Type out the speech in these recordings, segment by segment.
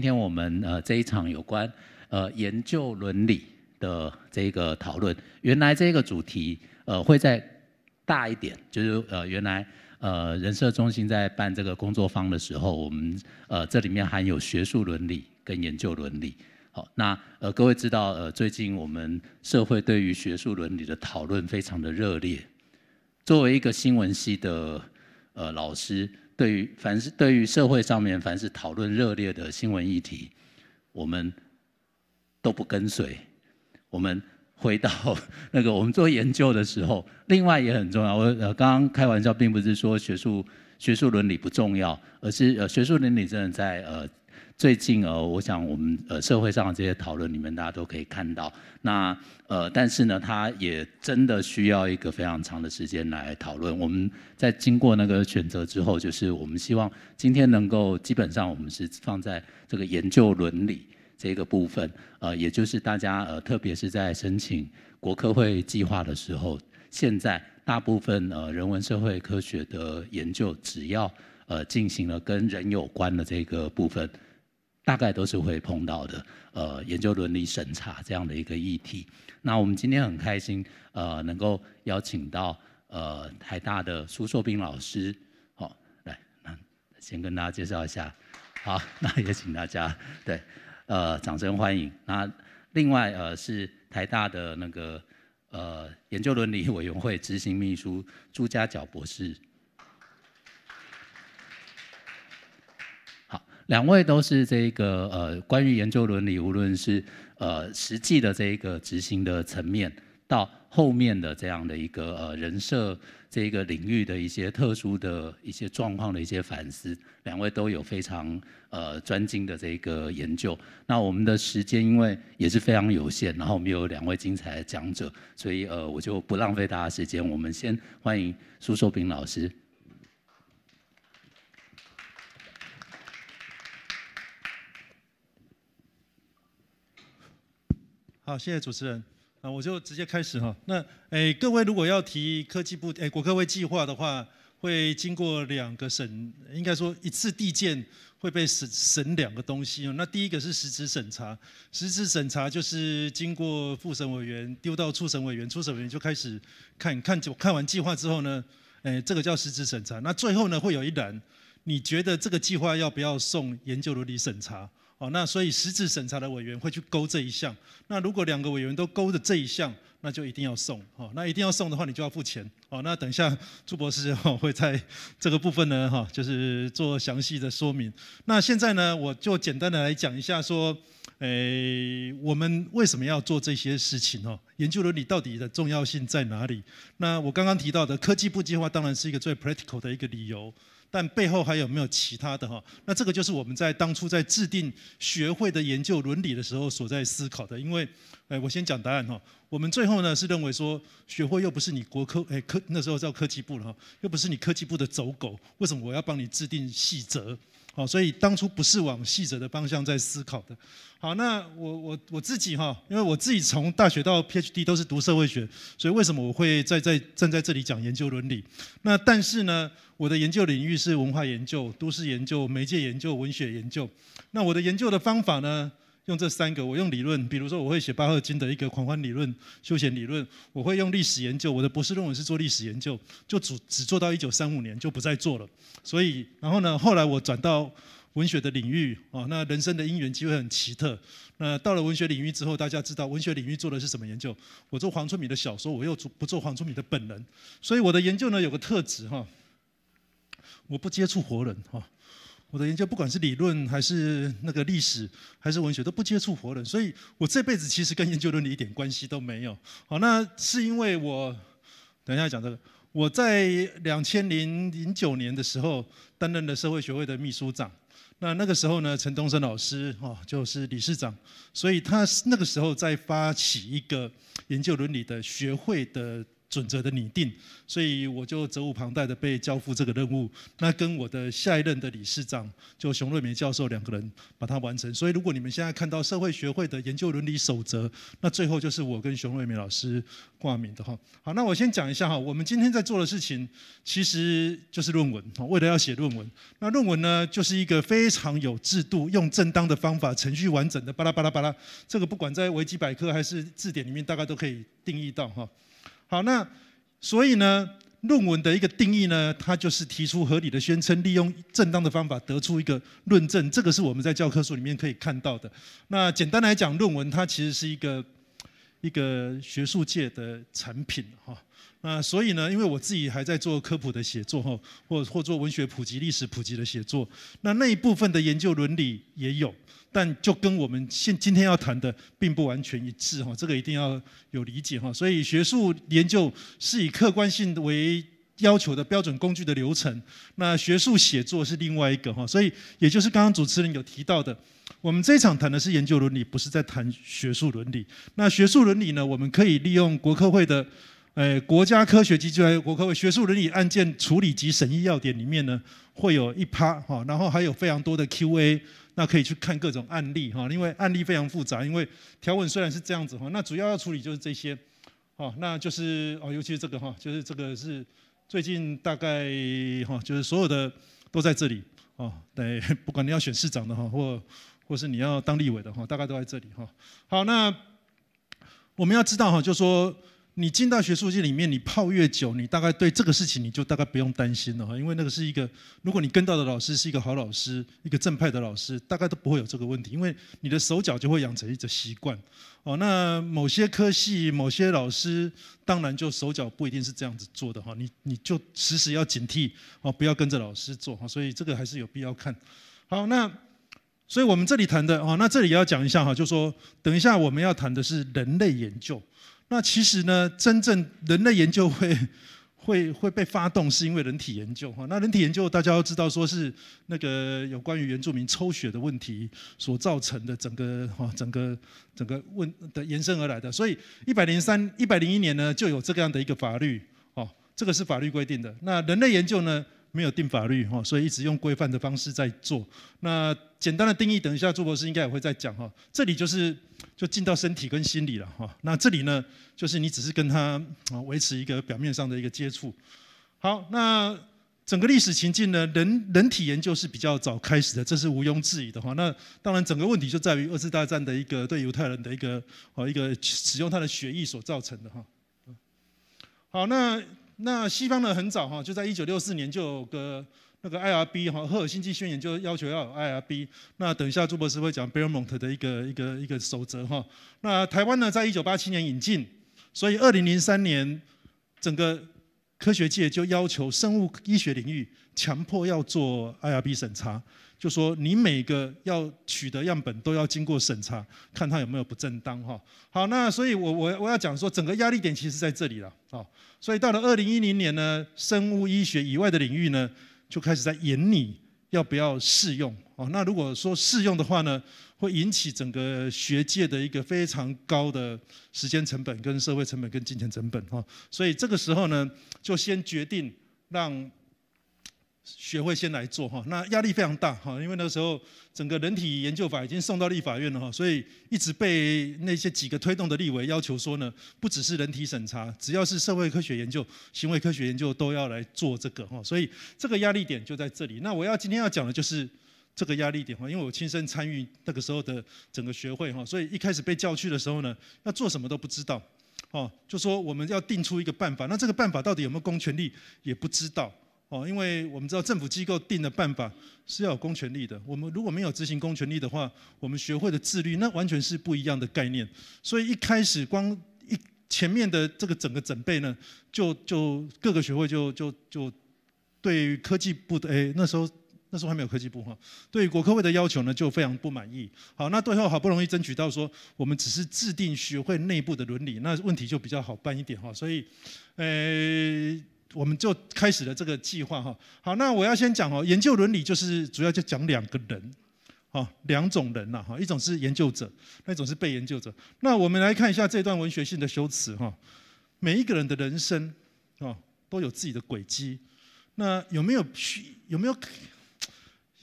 今天我们呃这一场有关呃研究伦理的这个讨论，原来这个主题呃会在大一点，就是呃原来呃人社中心在办这个工作坊的时候，我们呃这里面含有学术伦理跟研究伦理。好，那呃各位知道呃最近我们社会对于学术伦理的讨论非常的热烈，作为一个新闻系的呃老师。对于凡是对于社会上面凡是讨论热烈的新闻议题，我们都不跟随。我们回到 那个我们做研究的时候，另外也很重要。我呃刚刚开玩笑，并不是说学术学术伦理不重要，而是呃学术伦理真的在呃。最近呃，我想我们呃社会上的这些讨论里面，大家都可以看到。那呃，但是呢，它也真的需要一个非常长的时间来讨论。我们在经过那个选择之后，就是我们希望今天能够基本上我们是放在这个研究伦理这个部分。呃，也就是大家呃，特别是在申请国科会计划的时候，现在大部分呃人文社会科学的研究，只要呃进行了跟人有关的这个部分。大概都是会碰到的，呃，研究伦理审查这样的一个议题。那我们今天很开心，呃，能够邀请到呃台大的苏硕斌老师，好，来，那先跟大家介绍一下，好，那也请大家对，呃，掌声欢迎。那另外呃是台大的那个呃研究伦理委员会执行秘书朱家角博士。两位都是这个呃，关于研究伦理，无论是呃实际的这一个执行的层面，到后面的这样的一个呃人设这个领域的一些特殊的一些状况的一些反思，两位都有非常呃专精的这个研究。那我们的时间因为也是非常有限，然后我们有两位精彩的讲者，所以呃我就不浪费大家时间，我们先欢迎苏寿平老师。好，谢谢主持人。那我就直接开始哈。那诶，各位如果要提科技部诶国科会计划的话，会经过两个审，应该说一次递件会被审审两个东西哦。那第一个是实质审查，实质审查就是经过副审委员丢到处审委员，处审委员就开始看看就看完计划之后呢，诶，这个叫实质审查。那最后呢会有一栏，你觉得这个计划要不要送研究伦理审查？哦，那所以实质审查的委员会去勾这一项，那如果两个委员都勾的这一项，那就一定要送。哈，那一定要送的话，你就要付钱。哦，那等一下朱博士会在这个部分呢，哈，就是做详细的说明。那现在呢，我就简单的来讲一下，说，诶，我们为什么要做这些事情？哦，研究伦理到底的重要性在哪里？那我刚刚提到的科技部计划当然是一个最 practical 的一个理由。但背后还有没有其他的哈？那这个就是我们在当初在制定学会的研究伦理的时候所在思考的。因为，哎，我先讲答案哈。我们最后呢是认为说，学会又不是你国科哎科那时候叫科技部了哈，又不是你科技部的走狗，为什么我要帮你制定细则？好，所以当初不是往细则的方向在思考的。好，那我我我自己哈，因为我自己从大学到 PhD 都是读社会学，所以为什么我会在在站在这里讲研究伦理？那但是呢，我的研究领域是文化研究、都市研究、媒介研究、文学研究。那我的研究的方法呢？用这三个，我用理论，比如说我会写巴赫金的一个狂欢理论、休闲理论，我会用历史研究。我的博士论文是做历史研究，就只只做到一九三五年就不再做了。所以，然后呢，后来我转到文学的领域，哦，那人生的因缘机会很奇特。那到了文学领域之后，大家知道文学领域做的是什么研究？我做黄春敏的小说，我又不不做黄春敏的本人。所以我的研究呢有个特质哈，我不接触活人哈。我的研究不管是理论还是那个历史还是文学都不接触活人，所以我这辈子其实跟研究伦理一点关系都没有。好，那是因为我等一下讲这个，我在两千零九年的时候担任了社会学会的秘书长，那那个时候呢，陈东升老师哦就是理事长，所以他那个时候在发起一个研究伦理的学会的。准则的拟定，所以我就责无旁贷的被交付这个任务。那跟我的下一任的理事长就熊瑞梅教授两个人把它完成。所以如果你们现在看到社会学会的研究伦理守则，那最后就是我跟熊瑞梅老师挂名的哈。好，那我先讲一下哈，我们今天在做的事情其实就是论文哈，为了要写论文。那论文呢，就是一个非常有制度、用正当的方法、程序完整的巴拉巴拉巴拉。这个不管在维基百科还是字典里面，大概都可以定义到哈。好，那所以呢，论文的一个定义呢，它就是提出合理的宣称，利用正当的方法得出一个论证，这个是我们在教科书里面可以看到的。那简单来讲，论文它其实是一个一个学术界的产品，哈。那所以呢，因为我自己还在做科普的写作哈，或或做文学普及、历史普及的写作，那那一部分的研究伦理也有，但就跟我们现今天要谈的并不完全一致哈，这个一定要有理解哈。所以学术研究是以客观性为要求的标准工具的流程，那学术写作是另外一个哈。所以也就是刚刚主持人有提到的，我们这一场谈的是研究伦理，不是在谈学术伦理。那学术伦理呢，我们可以利用国科会的。呃，国家科学局就在国科委学术伦理案件处理及审议要点里面呢，会有一趴哈，然后还有非常多的 Q&A，那可以去看各种案例哈，因为案例非常复杂，因为条文虽然是这样子哈，那主要要处理就是这些，哦，那就是哦，尤其是这个哈，就是这个是最近大概哈，就是所有的都在这里哦，对，不管你要选市长的哈，或或是你要当立委的哈，大概都在这里哈。好，那我们要知道哈，就说。你进到学术界里面，你泡越久，你大概对这个事情你就大概不用担心了哈，因为那个是一个，如果你跟到的老师是一个好老师，一个正派的老师，大概都不会有这个问题，因为你的手脚就会养成一种习惯。哦，那某些科系、某些老师，当然就手脚不一定是这样子做的哈，你你就时时要警惕哦，不要跟着老师做哈，所以这个还是有必要看。好，那所以我们这里谈的啊，那这里要讲一下哈，就说等一下我们要谈的是人类研究。那其实呢，真正人类研究会会会被发动，是因为人体研究哈。那人体研究大家都知道，说是那个有关于原住民抽血的问题所造成的整个哈，整个整个问的延伸而来的。所以一百零三一百零一年呢，就有这个样的一个法律哦，这个是法律规定的。那人类研究呢？没有定法律哈，所以一直用规范的方式在做。那简单的定义，等一下朱博士应该也会再讲哈。这里就是就进到身体跟心理了哈。那这里呢，就是你只是跟他啊维持一个表面上的一个接触。好，那整个历史情境呢，人人体研究是比较早开始的，这是毋庸置疑的哈。那当然，整个问题就在于二次大战的一个对犹太人的一个啊一个使用他的血液所造成的哈。好，那。那西方呢，很早哈，就在一九六四年就有个那个 IRB 哈，赫尔辛基宣言就要求要有 IRB。那等一下朱博士会讲 b e r 特 m o n t 的一个一个一个守则哈。那台湾呢，在一九八七年引进，所以二零零三年整个科学界就要求生物医学领域强迫要做 IRB 审查。就说你每个要取得样本都要经过审查，看他有没有不正当哈。好，那所以我我我要讲说，整个压力点其实在这里了啊。所以到了二零一零年呢，生物医学以外的领域呢，就开始在演你要不要试用啊。那如果说试用的话呢，会引起整个学界的一个非常高的时间成本、跟社会成本、跟金钱成本哈。所以这个时候呢，就先决定让。学会先来做哈，那压力非常大哈，因为那时候整个人体研究法已经送到立法院了哈，所以一直被那些几个推动的立委要求说呢，不只是人体审查，只要是社会科学研究、行为科学研究都要来做这个哈，所以这个压力点就在这里。那我要今天要讲的就是这个压力点哈，因为我亲身参与那个时候的整个学会哈，所以一开始被叫去的时候呢，要做什么都不知道哦，就说我们要定出一个办法，那这个办法到底有没有公权力也不知道。哦，因为我们知道政府机构定的办法是要有公权力的，我们如果没有执行公权力的话，我们学会的自律那完全是不一样的概念。所以一开始光一前面的这个整个准备呢，就就各个学会就就就对科技部的那时候那时候还没有科技部哈，对国科会的要求呢就非常不满意。好，那最后好不容易争取到说我们只是制定学会内部的伦理，那问题就比较好办一点哈。所以，呃。我们就开始了这个计划哈。好，那我要先讲哦，研究伦理就是主要就讲两个人，哦，两种人呐哈，一种是研究者，那一种是被研究者。那我们来看一下这段文学性的修辞哈，每一个人的人生哦都有自己的轨迹。那有没有需有没有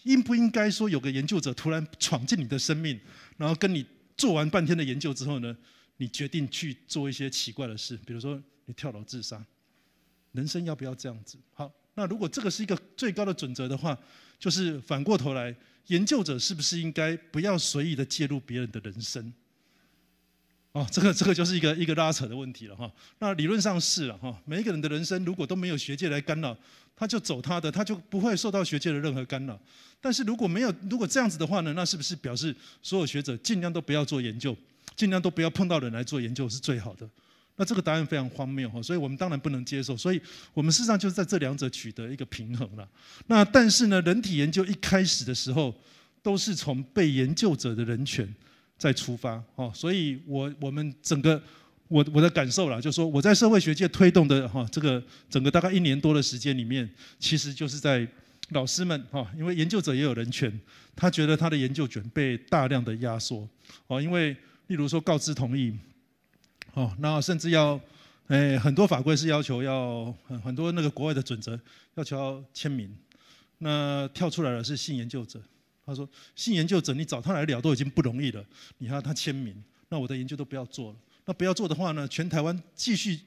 应不应该说有个研究者突然闯进你的生命，然后跟你做完半天的研究之后呢，你决定去做一些奇怪的事，比如说你跳楼自杀？人生要不要这样子？好，那如果这个是一个最高的准则的话，就是反过头来，研究者是不是应该不要随意的介入别人的人生？哦，这个这个就是一个一个拉扯的问题了哈。那理论上是了哈，每一个人的人生如果都没有学界来干扰，他就走他的，他就不会受到学界的任何干扰。但是如果没有，如果这样子的话呢，那是不是表示所有学者尽量都不要做研究，尽量都不要碰到人来做研究是最好的？那这个答案非常荒谬哈，所以我们当然不能接受。所以我们事实上就是在这两者取得一个平衡了。那但是呢，人体研究一开始的时候，都是从被研究者的人权在出发哦。所以，我我们整个我我的感受啦，就是说我在社会学界推动的哈，这个整个大概一年多的时间里面，其实就是在老师们哈，因为研究者也有人权，他觉得他的研究权被大量的压缩哦，因为例如说告知同意。哦，那甚至要，哎，很多法规是要求要很很多那个国外的准则，要求要签名。那跳出来的是性研究者，他说：性研究者你找他来了都已经不容易了，你还要他签名？那我的研究都不要做了。那不要做的话呢，全台湾继续。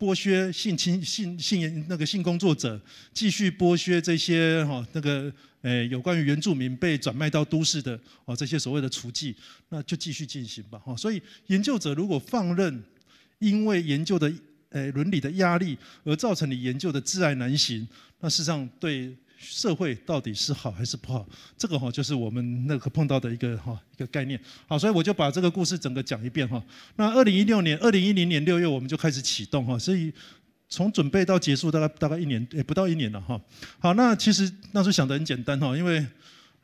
剥削性侵性性那个性工作者，继续剥削这些哈那个诶有关于原住民被转卖到都市的哦这些所谓的雏妓，那就继续进行吧哈。所以研究者如果放任，因为研究的诶伦理的压力而造成你研究的挚爱难行，那事实上对。社会到底是好还是不好？这个哈，就是我们那个碰到的一个哈一个概念。好，所以我就把这个故事整个讲一遍哈。那二零一六年，二零一零年六月，我们就开始启动哈，所以从准备到结束大概大概一年，哎，不到一年了哈。好，那其实那时候想的很简单哈，因为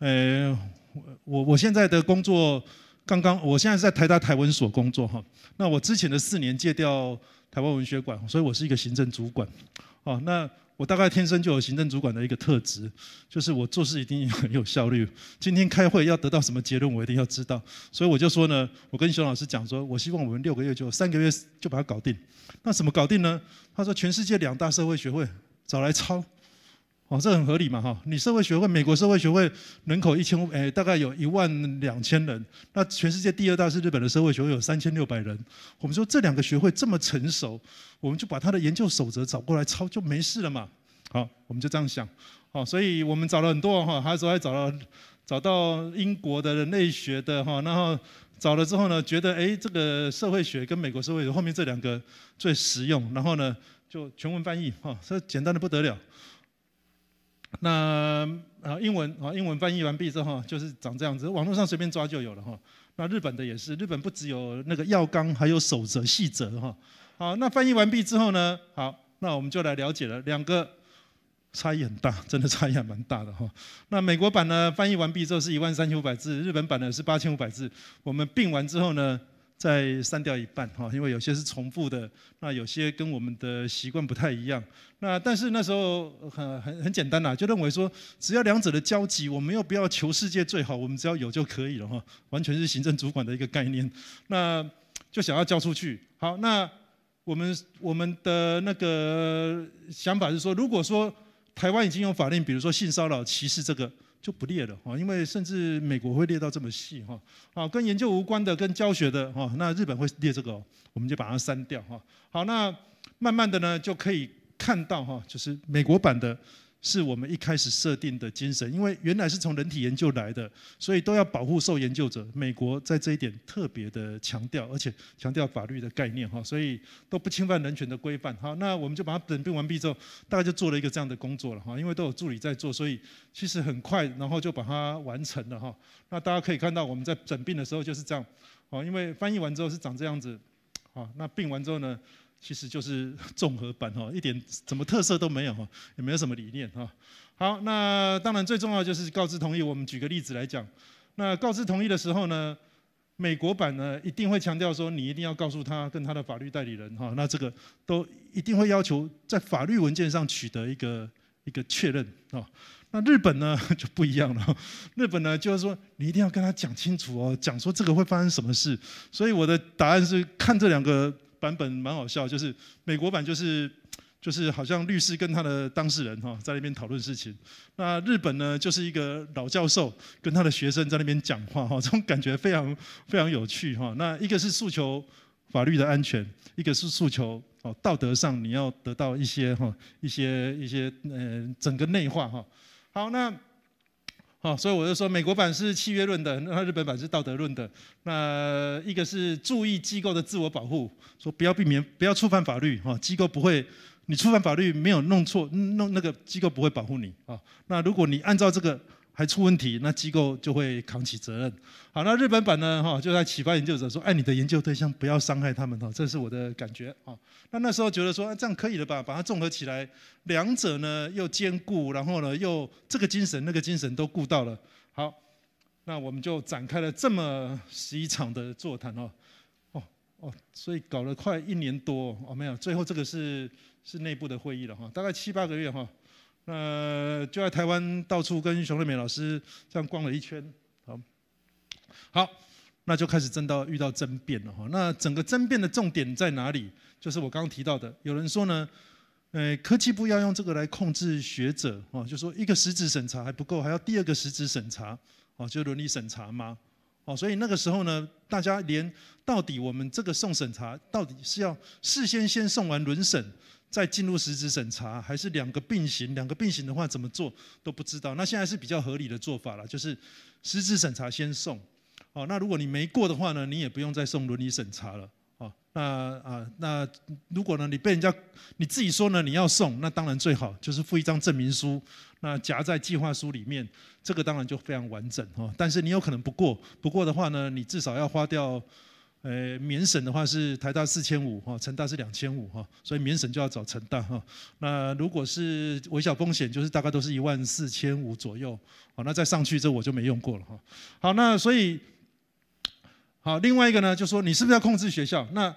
呃，我我我现在的工作刚刚，我现在是在台大台文所工作哈。那我之前的四年借调台湾文学馆，所以我是一个行政主管。哦，那。我大概天生就有行政主管的一个特质，就是我做事一定很有效率。今天开会要得到什么结论，我一定要知道。所以我就说呢，我跟熊老师讲说，我希望我们六个月就三个月就把它搞定。那怎么搞定呢？他说，全世界两大社会学会找来抄。哦，这很合理嘛，哈！你社会学会，美国社会学会人口一千，诶，大概有一万两千人。那全世界第二大是日本的社会学会，有三千六百人。我们说这两个学会这么成熟，我们就把他的研究守则找过来抄就没事了嘛。好，我们就这样想。好，所以我们找了很多哈，还说还找了，找到英国的人类学的哈，然后找了之后呢，觉得诶，这个社会学跟美国社会后面这两个最实用，然后呢就全文翻译哈，这简单的不得了。那啊，英文啊，英文翻译完毕之后，就是长这样子，网络上随便抓就有了哈。那日本的也是，日本不只有那个药纲，还有守则细则哈。好，那翻译完毕之后呢，好，那我们就来了解了，两个差异很大，真的差异还蛮大的哈。那美国版呢，翻译完毕之后是一万三千五百字，日本版呢是八千五百字，我们并完之后呢？再删掉一半哈，因为有些是重复的，那有些跟我们的习惯不太一样。那但是那时候很很很简单呐，就认为说，只要两者的交集，我们又不要求世界最好，我们只要有就可以了哈，完全是行政主管的一个概念。那就想要交出去。好，那我们我们的那个想法是说，如果说台湾已经用法令，比如说性骚扰、歧视这个。就不列了啊，因为甚至美国会列到这么细哈，啊，跟研究无关的、跟教学的哈，那日本会列这个，我们就把它删掉哈。好，那慢慢的呢，就可以看到哈，就是美国版的。是我们一开始设定的精神，因为原来是从人体研究来的，所以都要保护受研究者。美国在这一点特别的强调，而且强调法律的概念，哈，所以都不侵犯人权的规范。好，那我们就把它诊病完毕之后，大概就做了一个这样的工作了，哈，因为都有助理在做，所以其实很快，然后就把它完成了，哈。那大家可以看到我们在诊病的时候就是这样，哦，因为翻译完之后是长这样子，好，那病完之后呢？其实就是 综合版哈，一点什么特色都没有哈，也没有什么理念哈。好，那当然最重要就是告知同意。我们举个例子来讲，那告知同意的时候呢，美国版呢一定会强调说你一定要告诉他跟他的法律代理人哈，那这个都一定会要求在法律文件上取得一个一个确认哦。那日本呢就不一样了，日本呢就是说你一定要跟他讲清楚哦，讲说这个会发生什么事。所以我的答案是看这两个。版本蛮好笑，就是美国版就是 就是好像律师跟他的当事人哈在那边讨论事情，那日本呢就是一个老教授跟他的学生在那边讲话哈，这种感觉非常非常有趣哈。那一个是诉求法律的安全，一个是诉求哦道德上你要得到一些哈一些一些嗯整个内化哈。好，那。哦，所以我就说，美国版是契约论的，那日本版是道德论的。那一个是注意机构的自我保护，说不要避免，不要触犯法律。哈，机构不会，你触犯法律没有弄错，弄那个机构不会保护你。啊，那如果你按照这个。还出问题，那机构就会扛起责任。好，那日本版呢？哈，就在启发研究者说：“哎，你的研究对象不要伤害他们哈。”这是我的感觉。啊。那那时候觉得说：“这样可以了吧？”把它综合起来，两者呢又兼顾，然后呢又这个精神那个精神都顾到了。好，那我们就展开了这么十一场的座谈哦。哦哦，所以搞了快一年多哦，没有，最后这个是是内部的会议了哈，大概七八个月哈。那就在台湾到处跟熊瑞美老师这样逛了一圈，好，好，那就开始争到遇到争辩了哈。那整个争辩的重点在哪里？就是我刚刚提到的，有人说呢，呃，科技部要用这个来控制学者，哦，就说一个实质审查还不够，还要第二个实质审查，哦，就伦理审查吗？哦，所以那个时候呢，大家连到底我们这个送审查到底是要事先先送完轮审。再进入实质审查，还是两个并行？两个并行的话，怎么做都不知道。那现在是比较合理的做法了，就是实质审查先送。哦，那如果你没过的话呢，你也不用再送伦理审查了。哦，那啊，那如果呢，你被人家你自己说呢，你要送，那当然最好就是附一张证明书，那夹在计划书里面，这个当然就非常完整。哦，但是你有可能不过，不过的话呢，你至少要花掉。呃，免审的话是台大四千五哈，成大是两千五哈，所以免审就要找成大哈。那如果是微小风险，就是大概都是一万四千五左右。好，那再上去这我就没用过了哈。好，那所以好，另外一个呢，就说你是不是要控制学校？那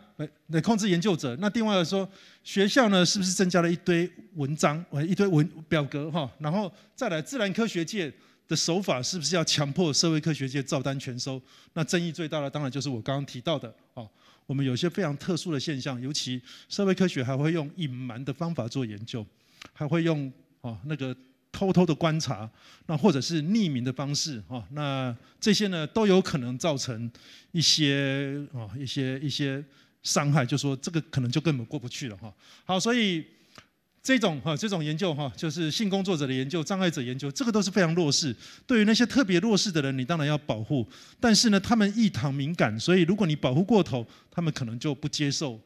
来控制研究者？那另外说学校呢，是不是增加了一堆文章？呃，一堆文表格哈，然后再来自然科学界。的手法是不是要强迫社会科学界照单全收？那争议最大的当然就是我刚刚提到的啊，我们有些非常特殊的现象，尤其社会科学还会用隐瞒的方法做研究，还会用啊那个偷偷的观察，那或者是匿名的方式哈，那这些呢都有可能造成一些啊一些一些伤害，就说这个可能就根本过不去了哈。好，所以。这种哈，这种研究哈，就是性工作者的研究、障碍者研究，这个都是非常弱势。对于那些特别弱势的人，你当然要保护。但是呢，他们异常敏感，所以如果你保护过头，他们可能就不接受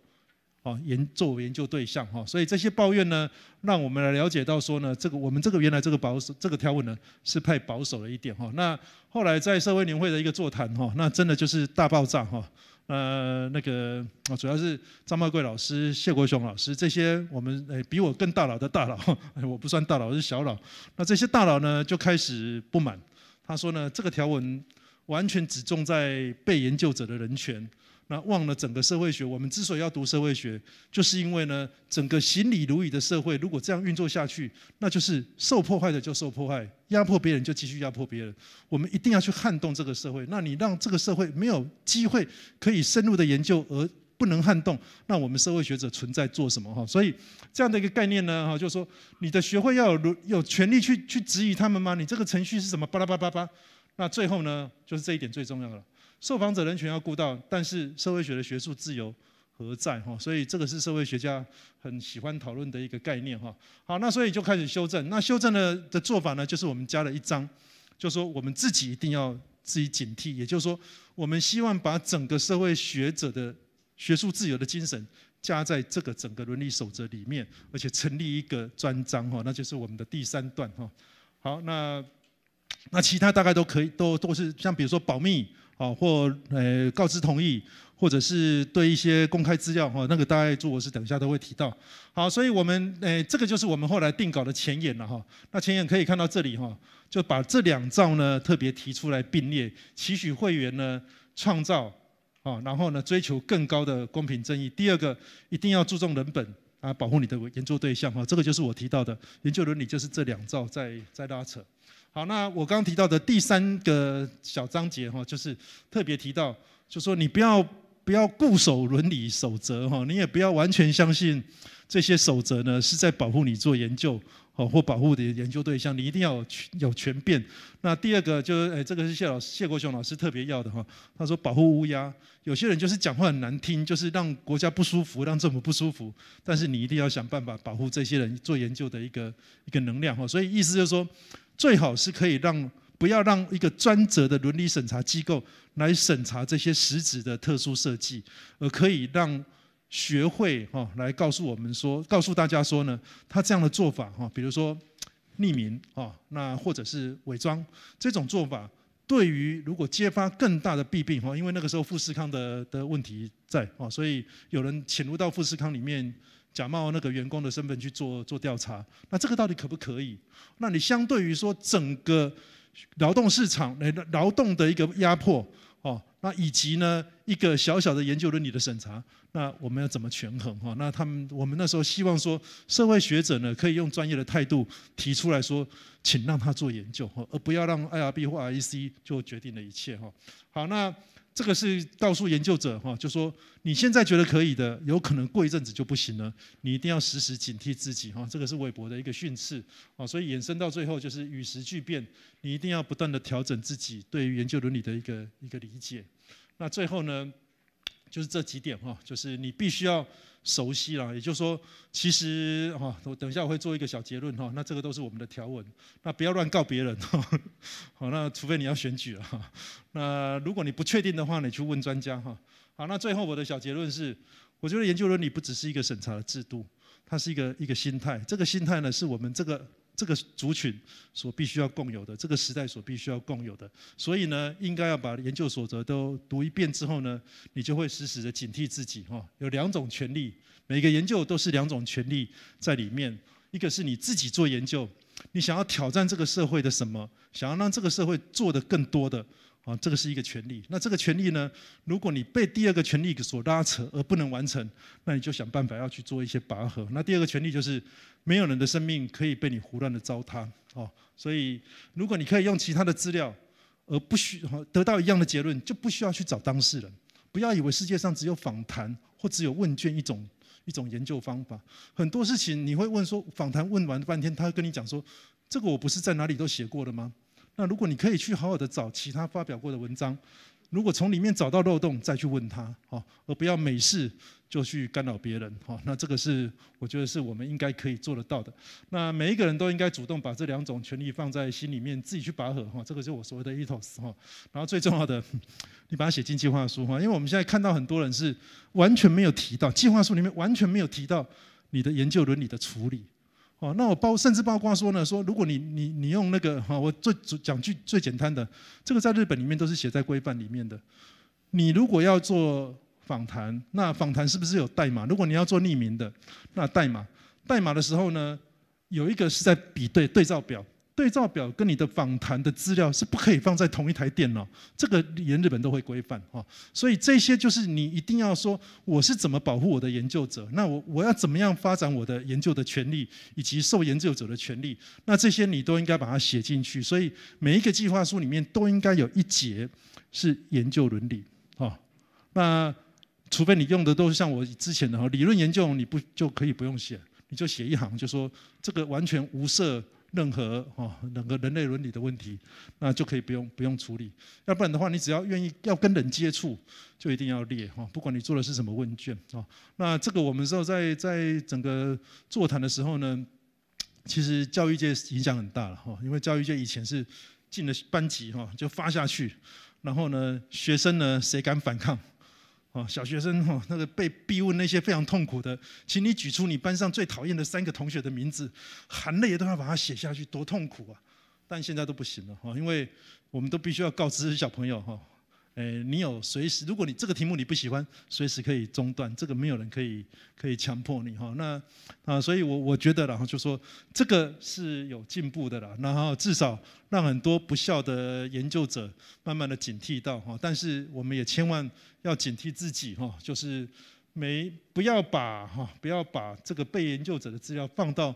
哦，为研究对象哈。所以这些抱怨呢，让我们来了解到说呢，这个我们这个原来这个保守这个条文呢，是太保守了一点哈。那后来在社会年会的一个座谈哈，那真的就是大爆炸哈。呃，那个，啊，主要是张茂贵老师、谢国雄老师这些我们呃比我更大佬的大佬，我不算大佬，是小佬。那这些大佬呢，就开始不满。他说呢，这个条文完全只重在被研究者的人权。那忘了整个社会学，我们之所以要读社会学，就是因为呢，整个行礼如仪的社会，如果这样运作下去，那就是受破坏的就受破坏，压迫别人就继续压迫别人。我们一定要去撼动这个社会。那你让这个社会没有机会可以深入的研究而不能撼动，那我们社会学者存在做什么？哈，所以这样的一个概念呢，哈，就是说你的学会要有有权利去去质疑他们吗？你这个程序是什么？巴拉巴拉巴拉。那最后呢，就是这一点最重要的了。受访者人群要顾到，但是社会学的学术自由何在？哈，所以这个是社会学家很喜欢讨论的一个概念。哈，好，那所以就开始修正。那修正的的做法呢，就是我们加了一章，就说我们自己一定要自己警惕。也就是说，我们希望把整个社会学者的学术自由的精神加在这个整个伦理守则里面，而且成立一个专章。哈，那就是我们的第三段。哈，好，那那其他大概都可以，都都是像比如说保密。啊，或呃告知同意，或者是对一些公开资料哈，那个大家朱博士等一下都会提到。好，所以我们呃这个就是我们后来定稿的前言了哈。那前言可以看到这里哈，就把这两照呢特别提出来并列，期许会员呢创造啊，然后呢追求更高的公平正义。第二个一定要注重人本啊，保护你的研究对象哈，这个就是我提到的研究伦理就是这两照在在拉扯。好，那我刚提到的第三个小章节哈，就是特别提到，就说你不要不要固守伦理守则哈，你也不要完全相信这些守则呢是在保护你做研究哦或保护的研究对象，你一定要有有全变。那第二个就是，哎，这个是谢老师谢国雄老师特别要的哈。他说保护乌鸦，有些人就是讲话很难听，就是让国家不舒服，让政府不舒服，但是你一定要想办法保护这些人做研究的一个一个能量哈。所以意思就是说。最好是可以让不要让一个专责的伦理审查机构来审查这些实质的特殊设计，而可以让学会哈来告诉我们说，告诉大家说呢，他这样的做法哈，比如说匿名啊，那或者是伪装这种做法，对于如果揭发更大的弊病哈，因为那个时候富士康的的问题在啊，所以有人潜入到富士康里面。假冒那个员工的身份去做做调查，那这个到底可不可以？那你相对于说整个劳动市场、劳劳动的一个压迫哦，那以及呢一个小小的研究伦理的审查，那我们要怎么权衡哈？那他们我们那时候希望说，社会学者呢可以用专业的态度提出来说，请让他做研究哈，而不要让 IRB 或 i e c 就决定了一切哈。好，那。这个是告诉研究者哈，就说你现在觉得可以的，有可能过一阵子就不行了，你一定要时时警惕自己哈。这个是微博的一个训斥啊，所以衍生到最后就是与时俱变，你一定要不断的调整自己对于研究伦理的一个一个理解。那最后呢？就是这几点哈，就是你必须要熟悉了。也就是说，其实哈，我等一下我会做一个小结论哈。那这个都是我们的条文，那不要乱告别人哈。好，那除非你要选举了哈。那如果你不确定的话，你去问专家哈。好，那最后我的小结论是，我觉得研究伦理不只是一个审查的制度，它是一个一个心态。这个心态呢，是我们这个。这个族群所必须要共有的，这个时代所必须要共有的，所以呢，应该要把研究所则都读一遍之后呢，你就会时时的警惕自己，哈，有两种权利，每个研究都是两种权利在里面，一个是你自己做研究，你想要挑战这个社会的什么，想要让这个社会做的更多的。啊，这个是一个权利。那这个权利呢？如果你被第二个权利所拉扯而不能完成，那你就想办法要去做一些拔河。那第二个权利就是，没有人的生命可以被你胡乱的糟蹋。哦，所以如果你可以用其他的资料而不需得到一样的结论，就不需要去找当事人。不要以为世界上只有访谈或只有问卷一种一种研究方法。很多事情你会问说，访谈问完半天，他会跟你讲说，这个我不是在哪里都写过了吗？那如果你可以去好好的找其他发表过的文章，如果从里面找到漏洞，再去问他，哦，而不要没事就去干扰别人，好，那这个是我觉得是我们应该可以做得到的。那每一个人都应该主动把这两种权利放在心里面，自己去拔河，哈，这个是我所谓的 ethos 哈。然后最重要的，你把它写进计划书哈，因为我们现在看到很多人是完全没有提到计划书里面完全没有提到你的研究伦理的处理。哦，那我包甚至包括说呢，说如果你你你用那个哈，我最讲句最简单的，这个在日本里面都是写在规范里面的。你如果要做访谈，那访谈是不是有代码？如果你要做匿名的，那代码代码的时候呢，有一个是在比对对照表。对照表跟你的访谈的资料是不可以放在同一台电脑，这个连日本都会规范哈。所以这些就是你一定要说我是怎么保护我的研究者，那我我要怎么样发展我的研究的权利以及受研究者的权利，那这些你都应该把它写进去。所以每一个计划书里面都应该有一节是研究伦理啊。那除非你用的都是像我之前的哈理论研究，你不就可以不用写，你就写一行就说这个完全无涉。任何哈，整个人类伦理的问题，那就可以不用不用处理。要不然的话，你只要愿意要跟人接触，就一定要列哈，不管你做的是什么问卷啊。那这个我们知道，在在整个座谈的时候呢，其实教育界影响很大了哈，因为教育界以前是进了班级哈就发下去，然后呢，学生呢谁敢反抗？哦，小学生哦，那个被逼问那些非常痛苦的，请你举出你班上最讨厌的三个同学的名字，含泪都要把它写下去，多痛苦啊！但现在都不行了哈，因为我们都必须要告知小朋友哈。诶，你有随时，如果你这个题目你不喜欢，随时可以中断。这个没有人可以可以强迫你哈。那啊，所以我我觉得，然后就说这个是有进步的啦。然后至少让很多不孝的研究者慢慢的警惕到哈。但是我们也千万要警惕自己哈，就是没不要把哈不要把这个被研究者的资料放到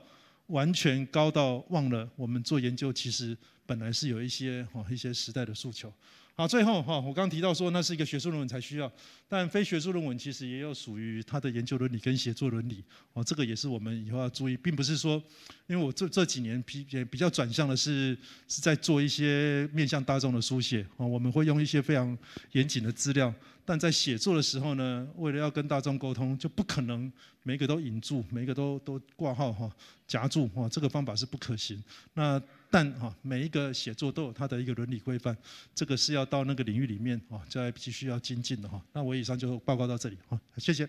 完全高到忘了。我们做研究其实本来是有一些哈一些时代的诉求。好，最后哈，我刚提到说，那是一个学术论文才需要，但非学术论文其实也有属于它的研究伦理跟写作伦理，哦，这个也是我们以后要注意，并不是说，因为我这这几年批也比较转向的是是在做一些面向大众的书写，哦，我们会用一些非常严谨的资料，但在写作的时候呢，为了要跟大众沟通，就不可能每个都引注，每个都都挂号哈，夹住哈，这个方法是不可行。那但哈，每一个写作都有它的一个伦理规范，这个是要到那个领域里面啊，再继续要精进的哈。那我以上就报告到这里啊，谢谢。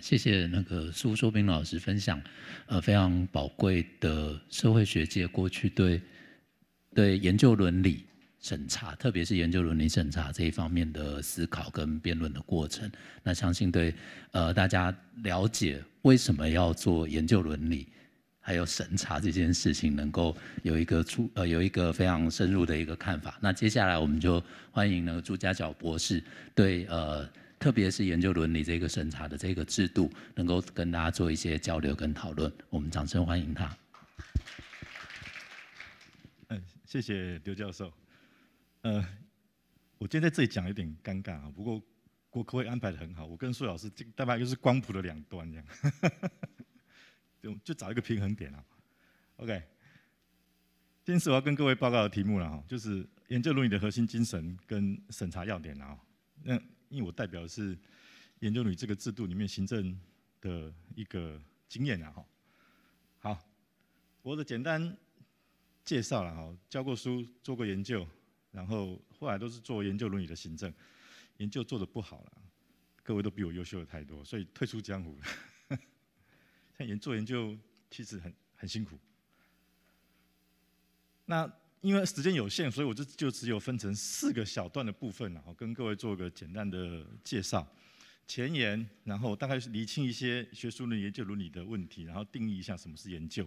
谢谢那个苏淑萍老师分享，呃，非常宝贵的社会学界过去对对研究伦理。审查，特别是研究伦理审查这一方面的思考跟辩论的过程，那相信对呃大家了解为什么要做研究伦理，还有审查这件事情，能够有一个出呃有一个非常深入的一个看法。那接下来我们就欢迎呢朱家角博士对呃特别是研究伦理这个审查的这个制度，能够跟大家做一些交流跟讨论。我们掌声欢迎他。嗯，谢谢刘教授。呃，我今天在这里讲有点尴尬啊，不过国科会安排的很好，我跟苏老师这大概又是光谱的两端这样，就就找一个平衡点啊。OK，今天是我要跟各位报告的题目了哈，就是研究伦理的核心精神跟审查要点啦。那因为我代表的是研究伦理这个制度里面行政的一个经验啊哈。好，我的简单介绍了哈，教过书，做过研究。然后后来都是做研究伦理的行政，研究做的不好了，各位都比我优秀的太多，所以退出江湖。了。像研究研究其实很很辛苦。那因为时间有限，所以我就就只有分成四个小段的部分，然后跟各位做个简单的介绍。前言，然后大概是厘清一些学术论研究伦理的问题，然后定义一下什么是研究。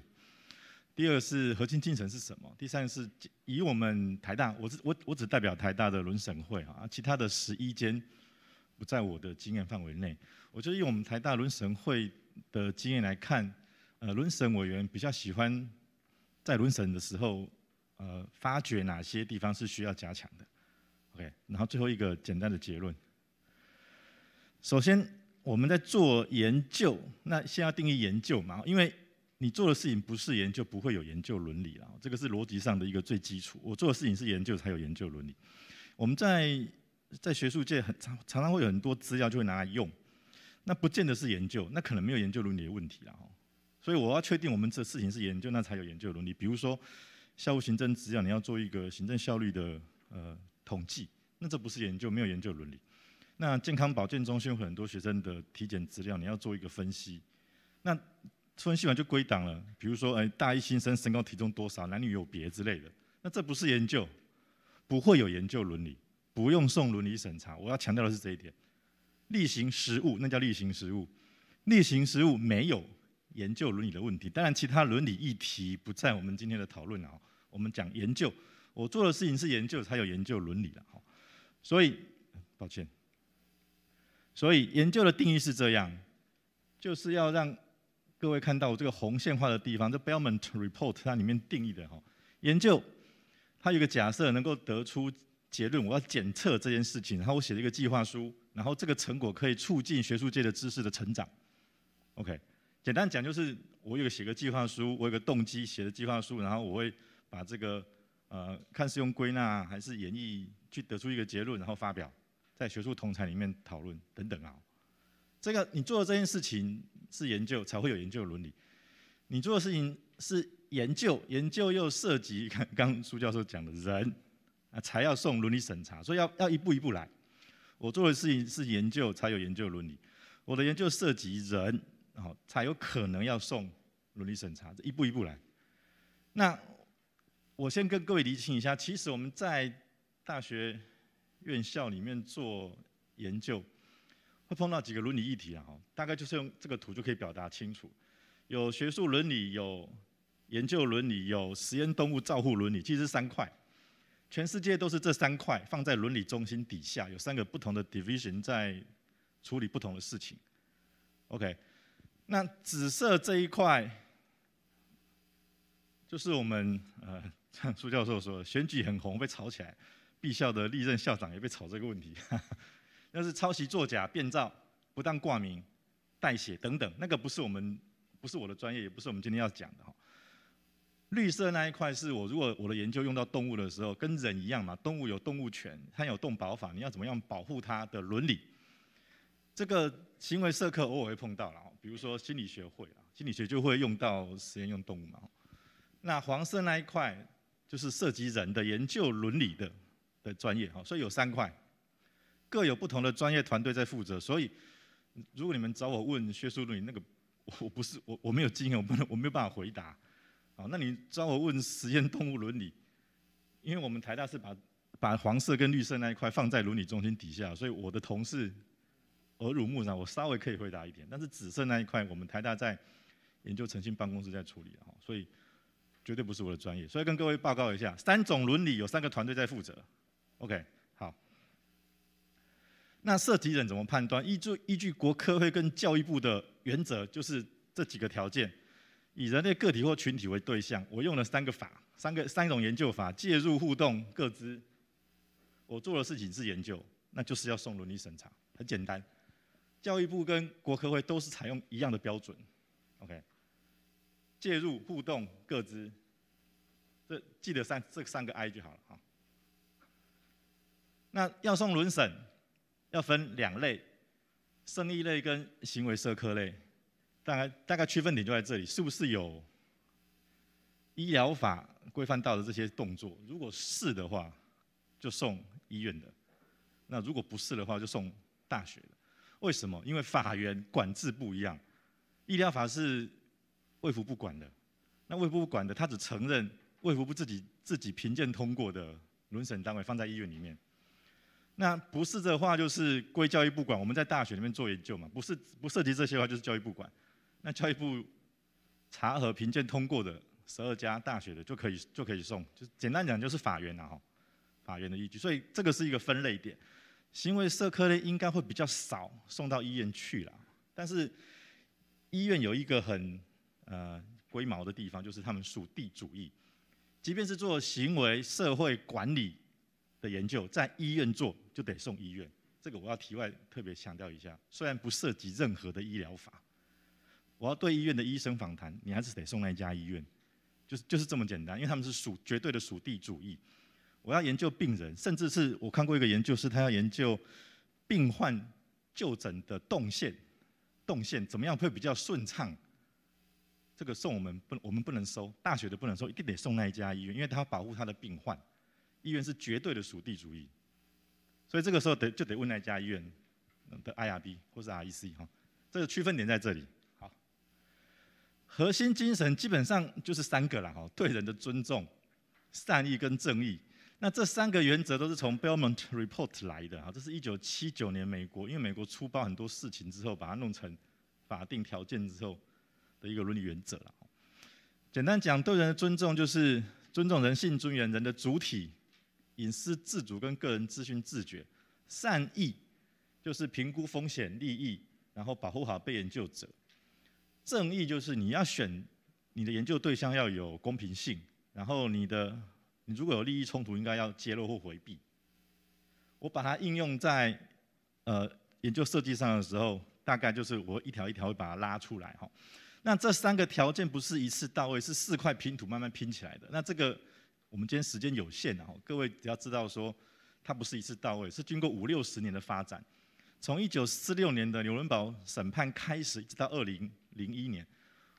第二是核心精神是什么？第三是，以我们台大，我只我我只代表台大的轮审会啊，其他的十一间不在我的经验范围内。我觉得以我们台大轮审会的经验来看，呃，轮审委员比较喜欢在轮审的时候，呃，发掘哪些地方是需要加强的。OK，然后最后一个简单的结论。首先我们在做研究，那先要定义研究嘛，因为。你做的事情不是研究，不会有研究伦理了。这个是逻辑上的一个最基础。我做的事情是研究，才有研究伦理。我们在在学术界很常常常会有很多资料就会拿来用，那不见得是研究，那可能没有研究伦理的问题了。所以我要确定我们这事情是研究，那才有研究伦理。比如说，校务行政资料你要做一个行政效率的呃统计，那这不是研究，没有研究伦理。那健康保健中心有很多学生的体检资料，你要做一个分析，那。分析完就归档了。比如说，哎，大一新生身高体重多少，男女有别之类的。那这不是研究，不会有研究伦理，不用送伦理审查。我要强调的是这一点：例行实务那叫例行实务，例行实务没有研究伦理的问题。当然，其他伦理议题不在我们今天的讨论啊。我们讲研究，我做的事情是研究，才有研究伦理的哈。所以，抱歉。所以，研究的定义是这样，就是要让。各位看到我这个红线画的地方，这 Belmont Report 它里面定义的哈，研究它有个假设，能够得出结论。我要检测这件事情，然后我写了一个计划书，然后这个成果可以促进学术界的知识的成长。OK，简单讲就是我有个写个计划书，我有个动机写的计划书，然后我会把这个呃，看是用归纳还是演绎去得出一个结论，然后发表在学术同侪里面讨论等等啊。这个你做的这件事情。是研究才会有研究伦理，你做的事情是研究，研究又涉及 刚刚苏教授讲的人啊，才要送伦理审查，所以要要一步一步来。我做的事情是研究，才有研究伦理，我的研究涉及人，哦，才有可能要送伦理审查，这一步一步来。那我先跟各位理清一下，其实我们在大学院校里面做研究。会碰到几个伦理议题啊，大概就是用这个图就可以表达清楚。有学术伦理，有研究伦理，有实验动物照护伦理，其实是三块。全世界都是这三块放在伦理中心底下，有三个不同的 division 在处理不同的事情。OK，那紫色这一块就是我们呃，像苏教授说选举很红，被炒起来毕校的历任校长也被炒这个问题。要是抄袭、作假、变造、不当挂名、代写等等，那个不是我们，不是我的专业，也不是我们今天要讲的哈。绿色那一块是我，如果我的研究用到动物的时候，跟人一样嘛，动物有动物权，它有动保法，你要怎么样保护它的伦理？这个行为社科偶尔会碰到，然比如说心理学会啊，心理学就会用到实验用动物嘛。那黄色那一块就是涉及人的研究伦理的的专业哈，所以有三块。各有不同的专业团队在负责，所以如果你们找我问学术伦那个，我不是我我没有经验，我不能我没有办法回答。好，那你找我问实验动物伦理，因为我们台大是把把黄色跟绿色那一块放在伦理中心底下，所以我的同事耳濡目染，我稍微可以回答一点。但是紫色那一块，我们台大在研究诚信办公室在处理，哈，所以绝对不是我的专业。所以跟各位报告一下，三种伦理有三个团队在负责，OK。那涉及人怎么判断？依就依据国科会跟教育部的原则，就是这几个条件：以人类个体或群体为对象。我用了三个法、三个三种研究法，介入、互动、各资。我做的事情是研究，那就是要送伦理审查，很简单。教育部跟国科会都是采用一样的标准，OK。介入、互动、各资，这记得三这三个 I 就好了啊。那要送伦审。要分两类，生意类跟行为社科类，大概大概区分点就在这里，是不是有医疗法规范到的这些动作？如果是的话，就送医院的；那如果不是的话，就送大学的。为什么？因为法源管制不一样，医疗法是卫福部管的，那卫福部管的，他只承认卫福部自己自己评鉴通过的轮审单位放在医院里面。那不是的话，就是归教育部管。我们在大学里面做研究嘛，不是不涉及这些的话，就是教育部管。那教育部查核、评鉴通过的十二家大学的，就可以就可以送。就简单讲，就是法院了哈，法院的依据。所以这个是一个分类点，行为社科类应该会比较少送到医院去了。但是医院有一个很呃龟毛的地方，就是他们属地主义，即便是做行为社会管理。研究在医院做就得送医院，这个我要题外特别强调一下。虽然不涉及任何的医疗法，我要对医院的医生访谈，你还是得送那一家医院，就是就是这么简单。因为他们是属绝对的属地主义。我要研究病人，甚至是我看过一个研究是，他要研究病患就诊的动线，动线怎么样会比较顺畅。这个送我们不，我们不能收，大学的不能收，一定得送那一家医院，因为他要保护他的病患。医院是绝对的属地主义，所以这个时候得就得问那家医院的 IRB 或是 REC 哈，这个区分点在这里。好，核心精神基本上就是三个啦，哈，对人的尊重、善意跟正义。那这三个原则都是从 Belmont Report 来的啊，这是一九七九年美国因为美国出包很多事情之后，把它弄成法定条件之后的一个伦理原则了。简单讲，对人的尊重就是尊重人性尊严、人的主体。隐私自主跟个人资讯自觉，善意就是评估风险利益，然后保护好被研究者；正义就是你要选你的研究对象要有公平性，然后你的你如果有利益冲突，应该要揭露或回避。我把它应用在呃研究设计上的时候，大概就是我一条一条把它拉出来哈。那这三个条件不是一次到位，是四块拼图慢慢拼起来的。那这个。我们今天时间有限啊，各位只要知道说，它不是一次到位，是经过五六十年的发展，从一九四六年的纽伦堡审判开始，一直到二零零一年，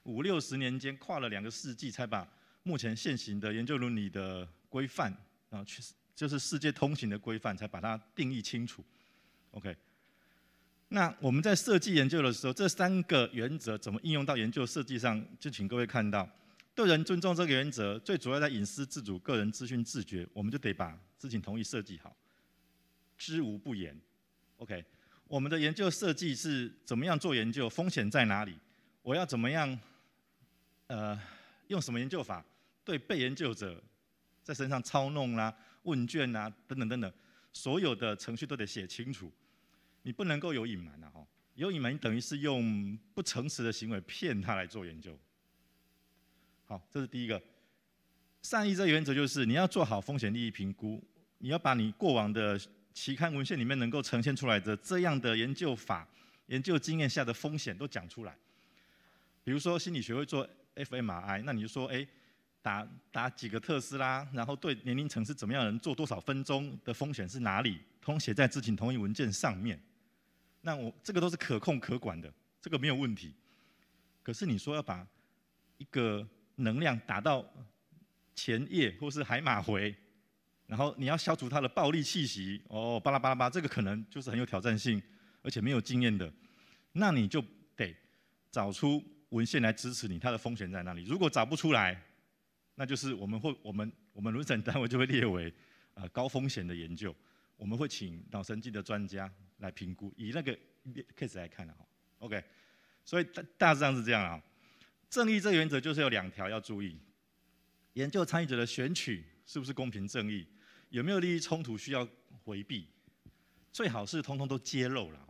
五六十年间跨了两个世纪，才把目前现行的研究伦理的规范，然后实就是世界通行的规范，才把它定义清楚。OK，那我们在设计研究的时候，这三个原则怎么应用到研究设计上，就请各位看到。对人尊重这个原则，最主要在隐私自主、个人资讯自觉，我们就得把知情同意设计好，知无不言，OK。我们的研究设计是怎么样做研究，风险在哪里，我要怎么样，呃，用什么研究法，对被研究者在身上操弄啦、问卷啊等等等等，所有的程序都得写清楚，你不能够有隐瞒的哈，有隐瞒等于是用不诚实的行为骗他来做研究。好，这是第一个。善意个原则就是你要做好风险利益评估，你要把你过往的期刊文献里面能够呈现出来的这样的研究法、研究经验下的风险都讲出来。比如说心理学会做 fMRI，那你就说：哎，打打几个特斯拉，然后对年龄层是怎么样能做多少分钟的风险是哪里，通写在知情同意文件上面。那我这个都是可控可管的，这个没有问题。可是你说要把一个能量打到前叶或是海马回，然后你要消除它的暴力气息哦，巴拉巴拉巴，这个可能就是很有挑战性，而且没有经验的，那你就得找出文献来支持你，它的风险在哪里？如果找不出来，那就是我们会我们我们轮审单位就会列为呃高风险的研究，我们会请脑神经的专家来评估，以那个 case 来看的哈，OK，所以大大致上是这样啊。正义这原则就是有两条要注意：研究参与者的选取是不是公平正义，有没有利益冲突需要回避，最好是通通都揭露了。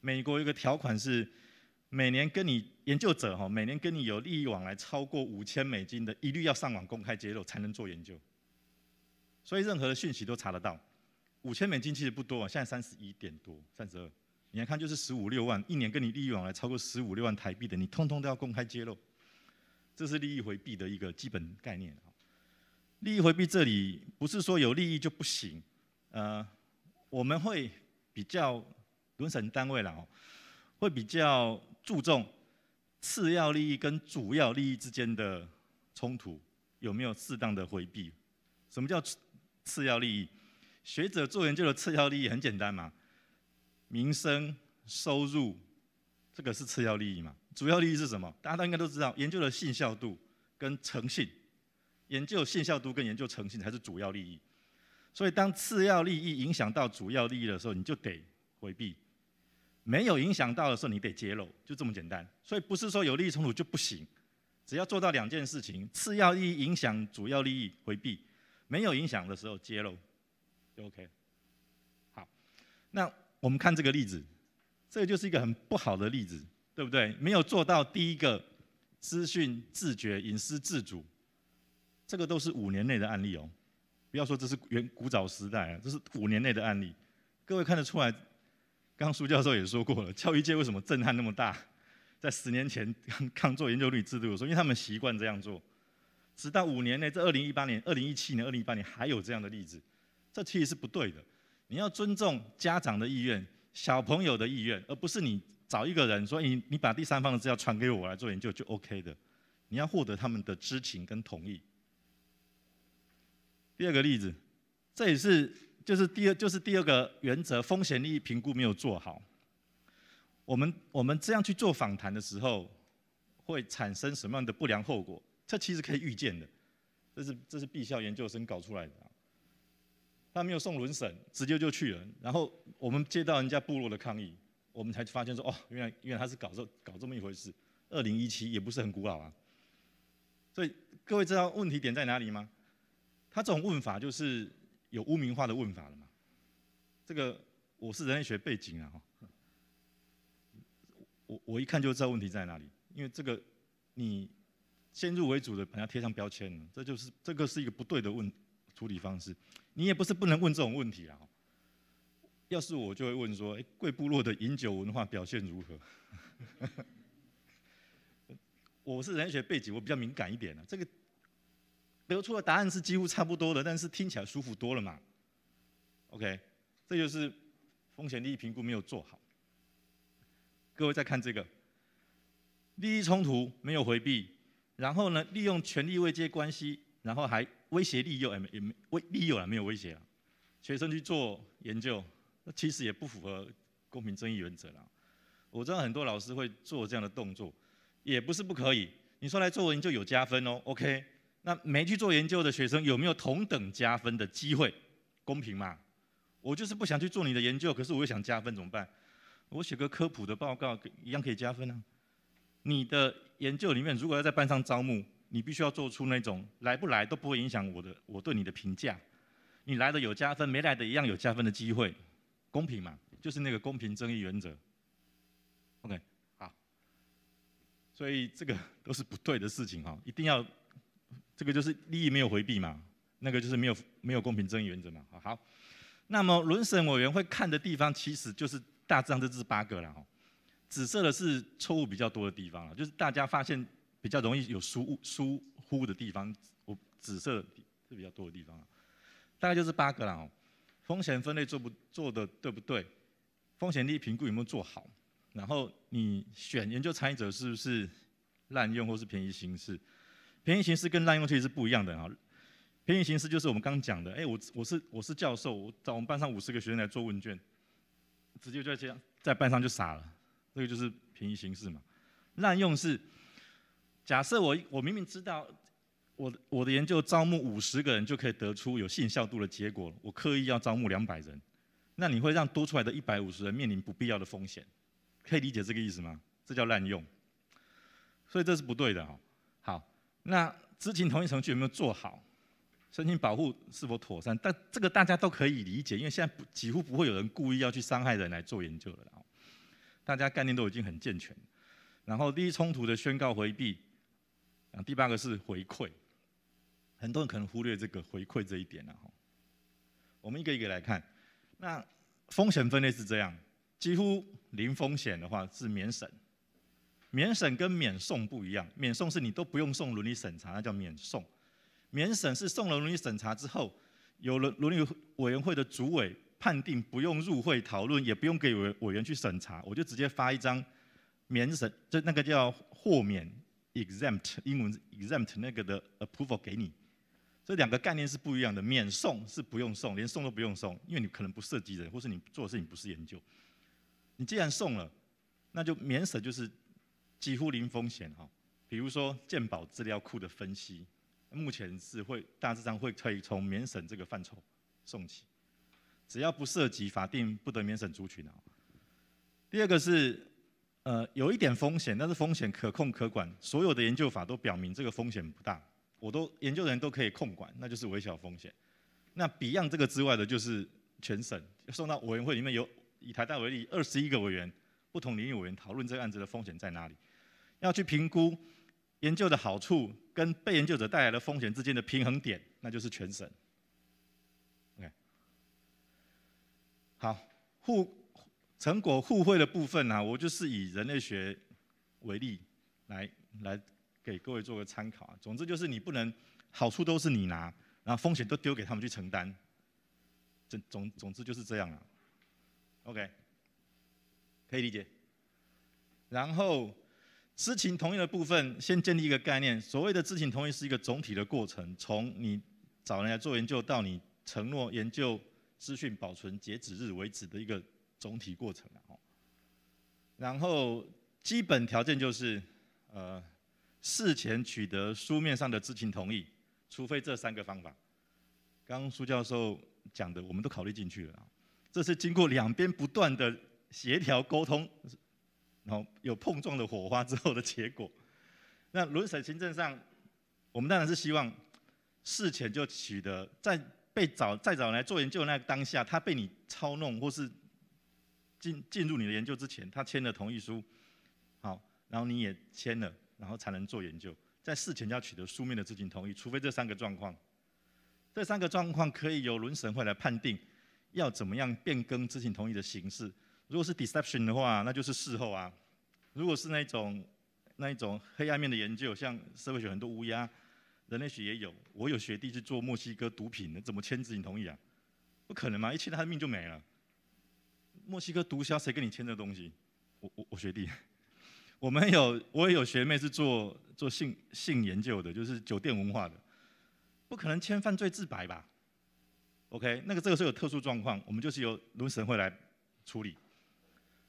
美国有一个条款是，每年跟你研究者哈，每年跟你有利益往来超过五千美金的，一律要上网公开揭露才能做研究。所以任何的讯息都查得到。五千美金其实不多啊，现在三十一点多，三十二。你看，就是十五六万一年，跟你利益往来超过十五六万台币的，你通通都要公开揭露。这是利益回避的一个基本概念。利益回避这里不是说有利益就不行，呃，我们会比较轮审单位了哦，会比较注重次要利益跟主要利益之间的冲突有没有适当的回避。什么叫次要利益？学者做研究的次要利益很简单嘛。民生收入，这个是次要利益嘛？主要利益是什么？大家都应该都知道，研究的信效度跟诚信，研究信效度跟研究诚信才是主要利益。所以，当次要利益影响到主要利益的时候，你就得回避；没有影响到的时候，你得揭露，就这么简单。所以，不是说有利益冲突就不行，只要做到两件事情：次要利益影响主要利益回避，没有影响的时候揭露，就 OK。好，那。我们看这个例子，这个就是一个很不好的例子，对不对？没有做到第一个资讯自觉、隐私自主，这个都是五年内的案例哦。不要说这是远古早时代，这是五年内的案例。各位看得出来，刚刚苏教授也说过了，教育界为什么震撼那么大？在十年前刚做 研究率制度的时候，因为他们习惯这样做。直到五年内，这二零一八年、二零一七年、二零一八年还有这样的例子，这其实是不对的。你要尊重家长的意愿、小朋友的意愿，而不是你找一个人说：“你你把第三方的资料传给我来做研究就 OK 的。”你要获得他们的知情跟同意。第二个例子，这也是就是第二就是第二个原则风险利益评估没有做好。我们我们这样去做访谈的时候，会产生什么样的不良后果？这其实可以预见的。这是这是毕校研究生搞出来的。他没有送轮审，直接就去了。然后我们接到人家部落的抗议，我们才发现说：哦，原来原来他是搞这搞这么一回事。二零一七也不是很古老啊。所以各位知道问题点在哪里吗？他这种问法就是有污名化的问法了嘛？这个我是人类学背景啊，我我一看就知道问题在哪里，因为这个你先入为主的把它贴上标签，这就是这个是一个不对的问处理方式。你也不是不能问这种问题啊！要是我就会问说：“哎，贵部落的饮酒文化表现如何？” 我是人学背景，我比较敏感一点呢。这个得出的答案是几乎差不多的，但是听起来舒服多了嘛。OK，这就是风险利益评估没有做好。各位再看这个，利益冲突没有回避，然后呢，利用权力位阶关系，然后还……威胁利诱，哎，没，也没威利诱了，没有威胁了。学生去做研究，那其实也不符合公平正义原则了。我知道很多老师会做这样的动作，也不是不可以。你说来做研究有加分哦，OK？那没去做研究的学生有没有同等加分的机会？公平嘛？我就是不想去做你的研究，可是我又想加分，怎么办？我写个科普的报告，一样可以加分啊。你的研究里面如果要在班上招募，你必须要做出那种来不来都不会影响我的我对你的评价，你来的有加分，没来的一样有加分的机会，公平嘛？就是那个公平争议原则。OK，好。所以这个 都是不对的事情哈，一定要这个就是利益没有回避嘛，那个就是没有没有公平争议原则嘛。好，那么轮审委员会看的地方其实就是大致上这是八个了哈，紫色的是错误比较多的地方了，就是大家发现。比较容易有疏疏忽的地方，我紫色是比较多的地方大概就是八个啦哦。风险分类做不做的对不对？风险力评估有没有做好？然后你选研究参与者是不是滥用或是便宜形式？便宜形式跟滥用其实是不一样的啊。便宜形式就是我们刚刚讲的，哎我我是我是教授，我找我们班上五十个学生来做问卷，直接就这样在班上就傻了，那个就是便宜形式嘛。滥用是。假设我我明明知道，我我的研究招募五十个人就可以得出有信效度的结果，我刻意要招募两百人，那你会让多出来的一百五十人面临不必要的风险，可以理解这个意思吗？这叫滥用，所以这是不对的哈。好，那知情同意程序有没有做好，申请保护是否妥善？但这个大家都可以理解，因为现在几乎不会有人故意要去伤害人来做研究了，大家概念都已经很健全。然后利益冲突的宣告回避。啊，第八个是回馈，很多人可能忽略这个回馈这一点了哈。我们一个一个来看，那风险分类是这样，几乎零风险的话是免审，免审跟免送不一样，免送是你都不用送伦理审查，那叫免送；免审是送了伦理审查之后，有了伦理委员会的主委判定不用入会讨论，也不用给委委员去审查，我就直接发一张免审，就那个叫豁免。Exempt 英文 exempt 那个的 approval 给你，这两个概念是不一样的。免送是不用送，连送都不用送，因为你可能不涉及人，或是你做的事情不是研究。你既然送了，那就免审就是几乎零风险哈。比如说鉴宝资料库的分析，目前是会大致上会可以从免审这个范畴送起，只要不涉及法定不得免审族群啊。第二个是。呃，有一点风险，但是风险可控可管。所有的研究法都表明这个风险不大，我都研究人都可以控管，那就是微小风险。那 Beyond 这个之外的，就是全省送到委员会里面有以台大为例，二十一个委员，不同领域委员讨论这个案子的风险在哪里，要去评估研究的好处跟被研究者带来的风险之间的平衡点，那就是全省。OK，好，互成果互惠的部分呢，我就是以人类学为例，来来给各位做个参考啊。总之就是你不能好处都是你拿，然后风险都丢给他们去承担，总总总之就是这样啊。OK，可以理解。然后知情同意的部分，先建立一个概念，所谓的知情同意是一个总体的过程，从你找人来做研究到你承诺研究资讯保存截止日为止的一个。总体过程啊，然后基本条件就是，呃，事前取得书面上的知情同意，除非这三个方法，刚刚苏教授讲的，我们都考虑进去了。这是经过两边不断的协调沟通，然后有碰撞的火花之后的结果。那轮审行政上，我们当然是希望事前就取得，在被找再找来做研究那个当下，他被你操弄或是。进进入你的研究之前，他签了同意书，好，然后你也签了，然后才能做研究。在事前要取得书面的知情同意，除非这三个状况。这三个状况可以由伦审会来判定，要怎么样变更知情同意的形式。如果是 deception 的话，那就是事后啊。如果是那种那一种黑暗面的研究，像社会学很多乌鸦，人类学也有。我有学弟去做墨西哥毒品的，怎么签知情同意啊？不可能嘛，一签他的命就没了。墨西哥毒枭谁跟你签这东西？我我我学弟，我们有我也有学妹是做做性性研究的，就是酒店文化的，不可能签犯罪自白吧？OK，那个这个是有特殊状况，我们就是由轮神会来处理。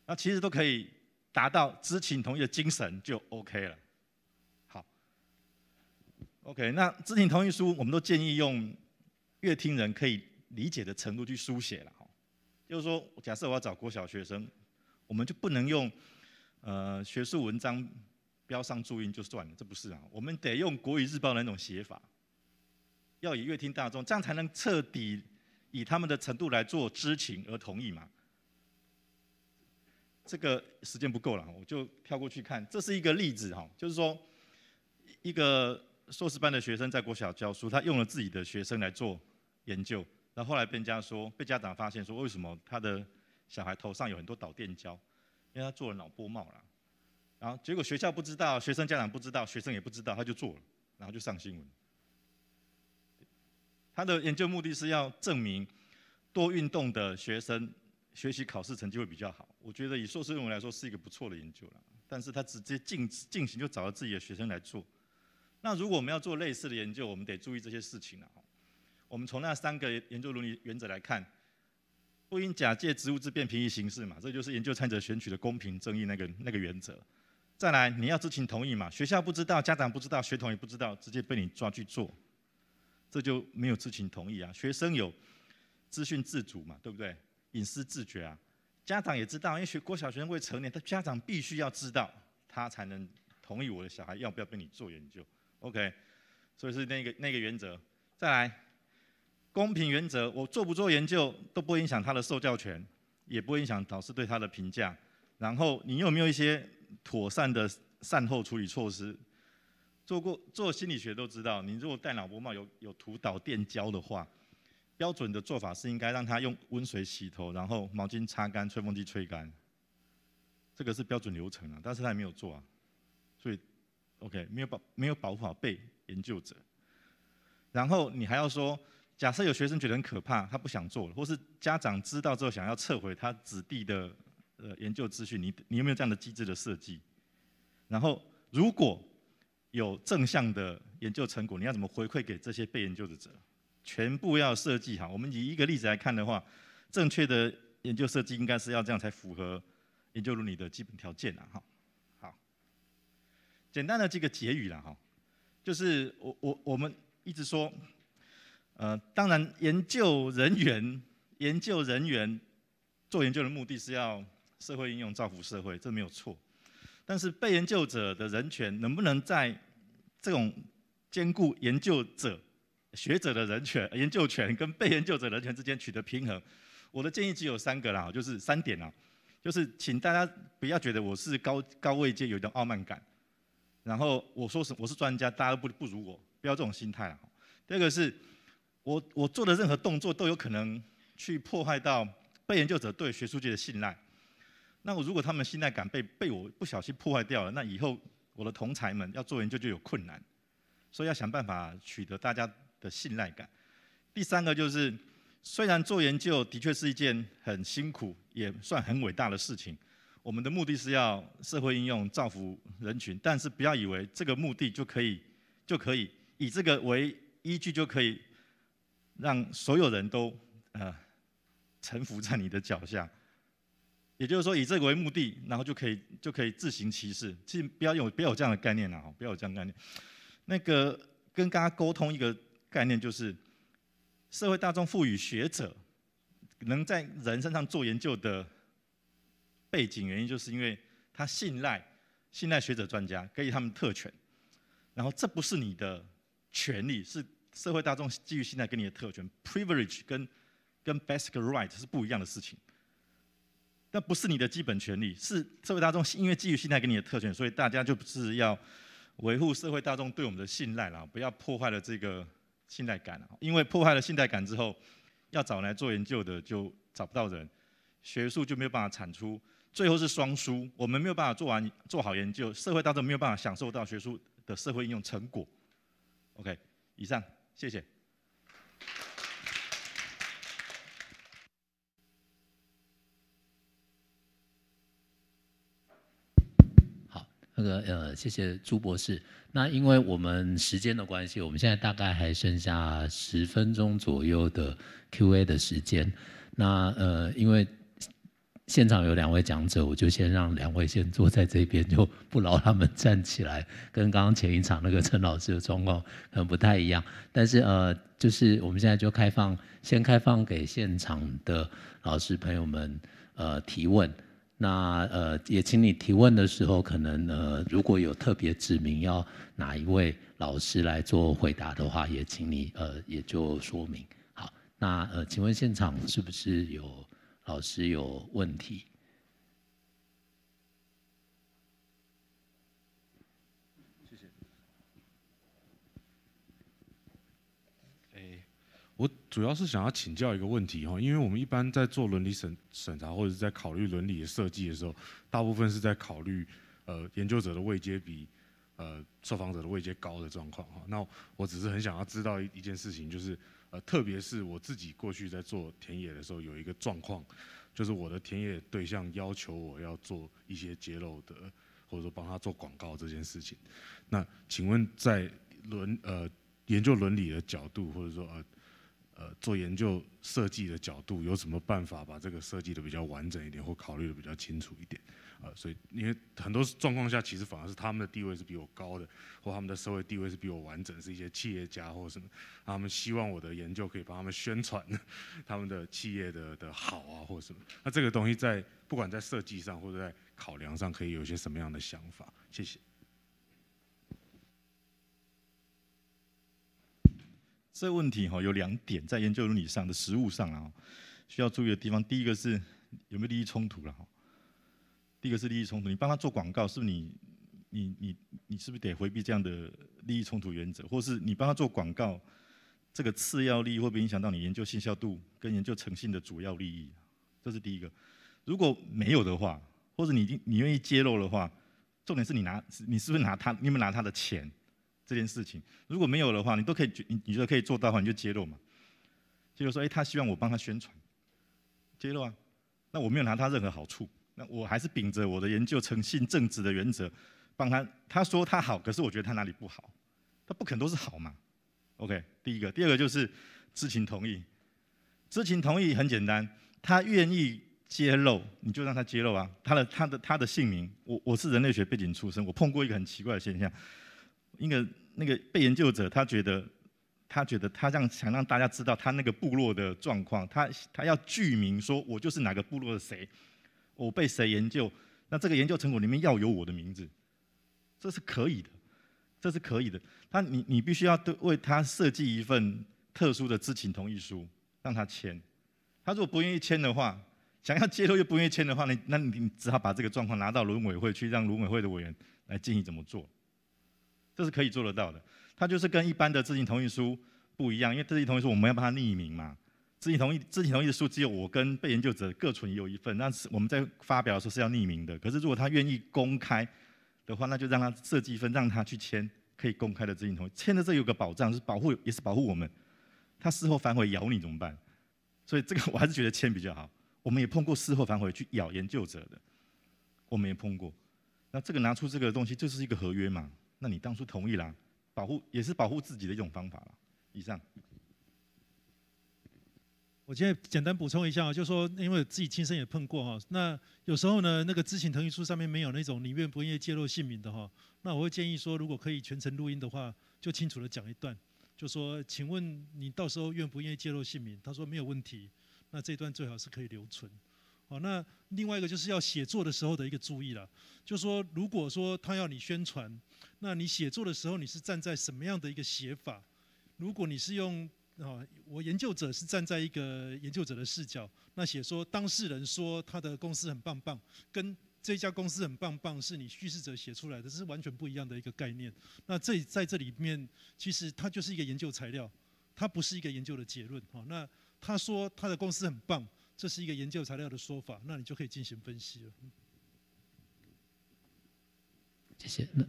那其实都可以达到知情同意的精神就 OK 了。好，OK，那知情同意书我们都建议用乐听人可以理解的程度去书写了。就是说，假设我要找国小学生，我们就不能用呃学术文章标上注音就算了，这不是啊，我们得用国语日报的那种写法，要以乐听大众，这样才能彻底以他们的程度来做知情而同意嘛。这个时间不够了，我就跳过去看，这是一个例子哈，就是说一个硕士班的学生在国小教书，他用了自己的学生来做研究。那后来被人家说，被家长发现说，为什么他的小孩头上有很多导电胶？因为他做了脑波帽了。然后结果学校不知道，学生家长不知道，学生也不知道，他就做了，然后就上新闻。他的研究目的是要证明多运动的学生学习考试成绩会比较好。我觉得以硕士论文来说是一个不错的研究了。但是他直接进进行就找了自己的学生来做。那如果我们要做类似的研究，我们得注意这些事情了。我们从那三个研究伦理原则来看，不因假借职务之便平移行事嘛，这就是研究参与者选取的公平、正义那个那个原则。再来，你要知情同意嘛？学校不知道，家长不知道，学童也不知道，直接被你抓去做，这就没有知情同意啊。学生有资讯自主嘛，对不对？隐私自觉啊。家长也知道，因为学郭小学生未成年，他家长必须要知道，他才能同意我的小孩要不要被你做研究。OK，所以是那个那个原则。再来。公平原则，我做不做研究都不影响他的受教权，也不影响导师对他的评价。然后你有没有一些妥善的善后处理措施？做过做心理学都知道，你如果戴脑波帽有有涂导电胶的话，标准的做法是应该让他用温水洗头，然后毛巾擦干，吹风机吹干。这个是标准流程啊，但是他没有做啊，所以 OK 没有保没有保护好被研究者。然后你还要说。假设有学生觉得很可怕，他不想做了，或是家长知道之后想要撤回他子弟的呃研究资讯，你你有没有这样的机制的设计？然后如果有正向的研究成果，你要怎么回馈给这些被研究的者？全部要设计好。我们以一个例子来看的话，正确的研究设计应该是要这样才符合研究伦理的基本条件啦。哈，好，简单的这个结语啦。哈，就是我我我们一直说。呃，当然，研究人员 研究人员做研究的目的是要社会应用、造福社会，这没有错。但是被研究者的人权能不能在这种兼顾研究者学者的人权、研究权跟被研究者人权之间取得平衡？我的建议只有三个啦，就是三点啦，就是请大家不要觉得我是高高位阶有一种傲慢感，然后我说是我是专家，大家不不如我，不要这种心态。第二个是。我我做的任何动作都有可能去破坏到被研究者对学术界的信赖。那我如果他们信赖感被被我不小心破坏掉了，那以后我的同才们要做研究就有困难，所以要想办法取得大家的信赖感。第三个就是，虽然做研究的确是一件很辛苦，也算很伟大的事情，我们的目的是要社会应用造福人群，但是不要以为这个目的就可以就可以以这个为依据就可以。让所有人都呃臣服在你的脚下，也就是说以这个为目的，然后就可以就可以自行其是。其实不要有不要有这样的概念啊，不要有这样概念。那个跟大家沟通一个概念，就是社会大众赋予学者能在人身上做研究的背景原因，就是因为他信赖信赖学者专家，给予他们特权。然后这不是你的权利，是。社会大众基于信赖给你的特权 （privilege） 跟跟 basic right 是不一样的事情，那不是你的基本权利，是社会大众因为基于信赖给你的特权，所以大家就是要维护社会大众对我们的信赖啦，不要破坏了这个信赖感。因为破坏了信赖感之后，要找来做研究的就找不到人，学术就没有办法产出，最后是双输。我们没有办法做完做好研究，社会大众没有办法享受到学术的社会应用成果。OK，以上。谢谢。好，那个呃，谢谢朱博士。那因为我们时间的关系，我们现在大概还剩下十分钟左右的 Q A 的时间。那呃，因为。现场有两位讲者，我就先让两位先坐在这边，就不劳他们站起来。跟刚刚前一场那个陈老师的状况可能不太一样，但是呃，就是我们现在就开放，先开放给现场的老师朋友们呃提问。那呃，也请你提问的时候，可能呃如果有特别指明要哪一位老师来做回答的话，也请你呃也就说明。好，那呃，请问现场是不是有？老师有问题。谢谢。哎，我主要是想要请教一个问题哈，因为我们一般在做伦理审审查或者是在考虑伦理的设计的时候，大部分是在考虑呃研究者的位阶比呃受访者的位阶高的状况哈。那我只是很想要知道一一件事情，就是。呃，特别是我自己过去在做田野的时候，有一个状况，就是我的田野对象要求我要做一些揭露的，或者说帮他做广告这件事情。那请问，在伦呃研究伦理的角度，或者说呃。呃，做研究设计的角度有什么办法把这个设计的比较完整一点，或考虑的比较清楚一点？呃，所以因为很多状况下，其实反而是他们的地位是比我高的，或他们的社会地位是比我完整，是一些企业家或什么，他们希望我的研究可以帮他们宣传 他们的企业的的好啊，或什么。那这个东西在不管在设计上或者在考量上，可以有一些什么样的想法？谢谢。这个问题哈有两点，在研究伦理上的实物上啊，需要注意的地方。第一个是有没有利益冲突了？第一个是利益冲突，你帮他做广告，是不是你你你你是不是得回避这样的利益冲突原则？或是你帮他做广告，这个次要利益会不会影响到你研究信效度跟研究诚信的主要利益？这是第一个。如果没有的话，或者你你愿意揭露的话，重点是你拿你是不是拿他？你有没有拿他的钱？这件事情如果没有的话，你都可以，你你觉得可以做到的话，你就揭露嘛。揭露说，哎，他希望我帮他宣传，揭露啊。那我没有拿他任何好处，那我还是秉着我的研究诚信正直的原则帮他。他说他好，可是我觉得他哪里不好，他不肯都是好嘛。OK，第一个，第二个就是知情同意。知情同意很简单，他愿意揭露，你就让他揭露啊。他的他的他的姓名，我我是人类学背景出身，我碰过一个很奇怪的现象，一个。那个被研究者，他觉得，他觉得他这样想让大家知道他那个部落的状况，他他要具名说，我就是哪个部落的谁，我被谁研究，那这个研究成果里面要有我的名字，这是可以的，这是可以的。他你你必须要对为他设计一份特殊的知情同意书，让他签。他如果不愿意签的话，想要揭露又不愿意签的话，你那你只好把这个状况拿到伦委会去，让伦委会的委员来建议怎么做。这是可以做得到的。它就是跟一般的知情同意书不一样，因为知情同意书我们要把它匿名嘛。知情同意知情同意的书只有我跟被研究者各存有一份。那是我们在发表的时候是要匿名的。可是如果他愿意公开的话，那就让他设计一份，让他去签可以公开的知情同意。签了这有个保障，是保护也是保护我们。他事后反悔咬你怎么办？所以这个我还是觉得签比较好。我们也碰过事后反悔去咬研究者的，我们也碰过。那这个拿出这个东西就是一个合约嘛。那你当初同意啦，保护也是保护自己的一种方法啦。以上，我在简单补充一下，就说因为自己亲身也碰过哈，那有时候呢，那个知情同意书上面没有那种你愿不愿意揭露姓名的哈，那我会建议说，如果可以全程录音的话，就清楚的讲一段，就说请问你到时候愿不愿意揭露姓名？他说没有问题，那这段最好是可以留存。好，那另外一个就是要写作的时候的一个注意了，就说如果说他要你宣传，那你写作的时候你是站在什么样的一个写法？如果你是用啊，我研究者是站在一个研究者的视角，那写说当事人说他的公司很棒棒，跟这家公司很棒棒是你叙事者写出来的，这是完全不一样的一个概念。那这在这里面，其实它就是一个研究材料，它不是一个研究的结论。好，那他说他的公司很棒。这是一个研究材料的说法，那你就可以进行分析了。谢谢。那，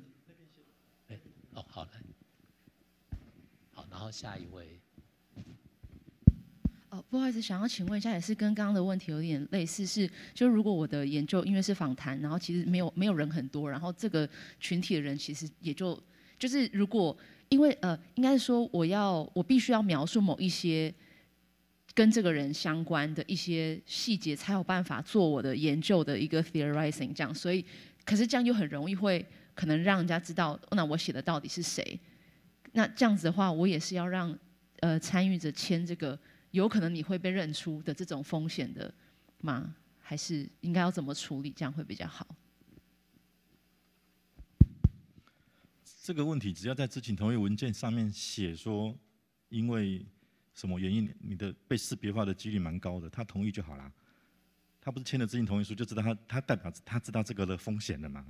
哎，哦，好嘞，好，然后下一位。哦，不好意思，想要请问一下，也是跟刚刚的问题有点类似，是就如果我的研究因为是访谈，然后其实没有没有人很多，然后这个群体的人其实也就就是如果因为呃，应该是说我要我必须要描述某一些。跟这个人相关的一些细节，才有办法做我的研究的一个 theorizing。这样，所以可是这样就很容易会可能让人家知道，那我写的到底是谁？那这样子的话，我也是要让呃参与者签这个，有可能你会被认出的这种风险的吗？还是应该要怎么处理？这样会比较好？这个问题只要在知情同意文件上面写说，因为。什么原因？你的被识别化的几率蛮高的，他同意就好了。他不是签了知情同意书，就知道他他代表他知道这个的风险的嘛？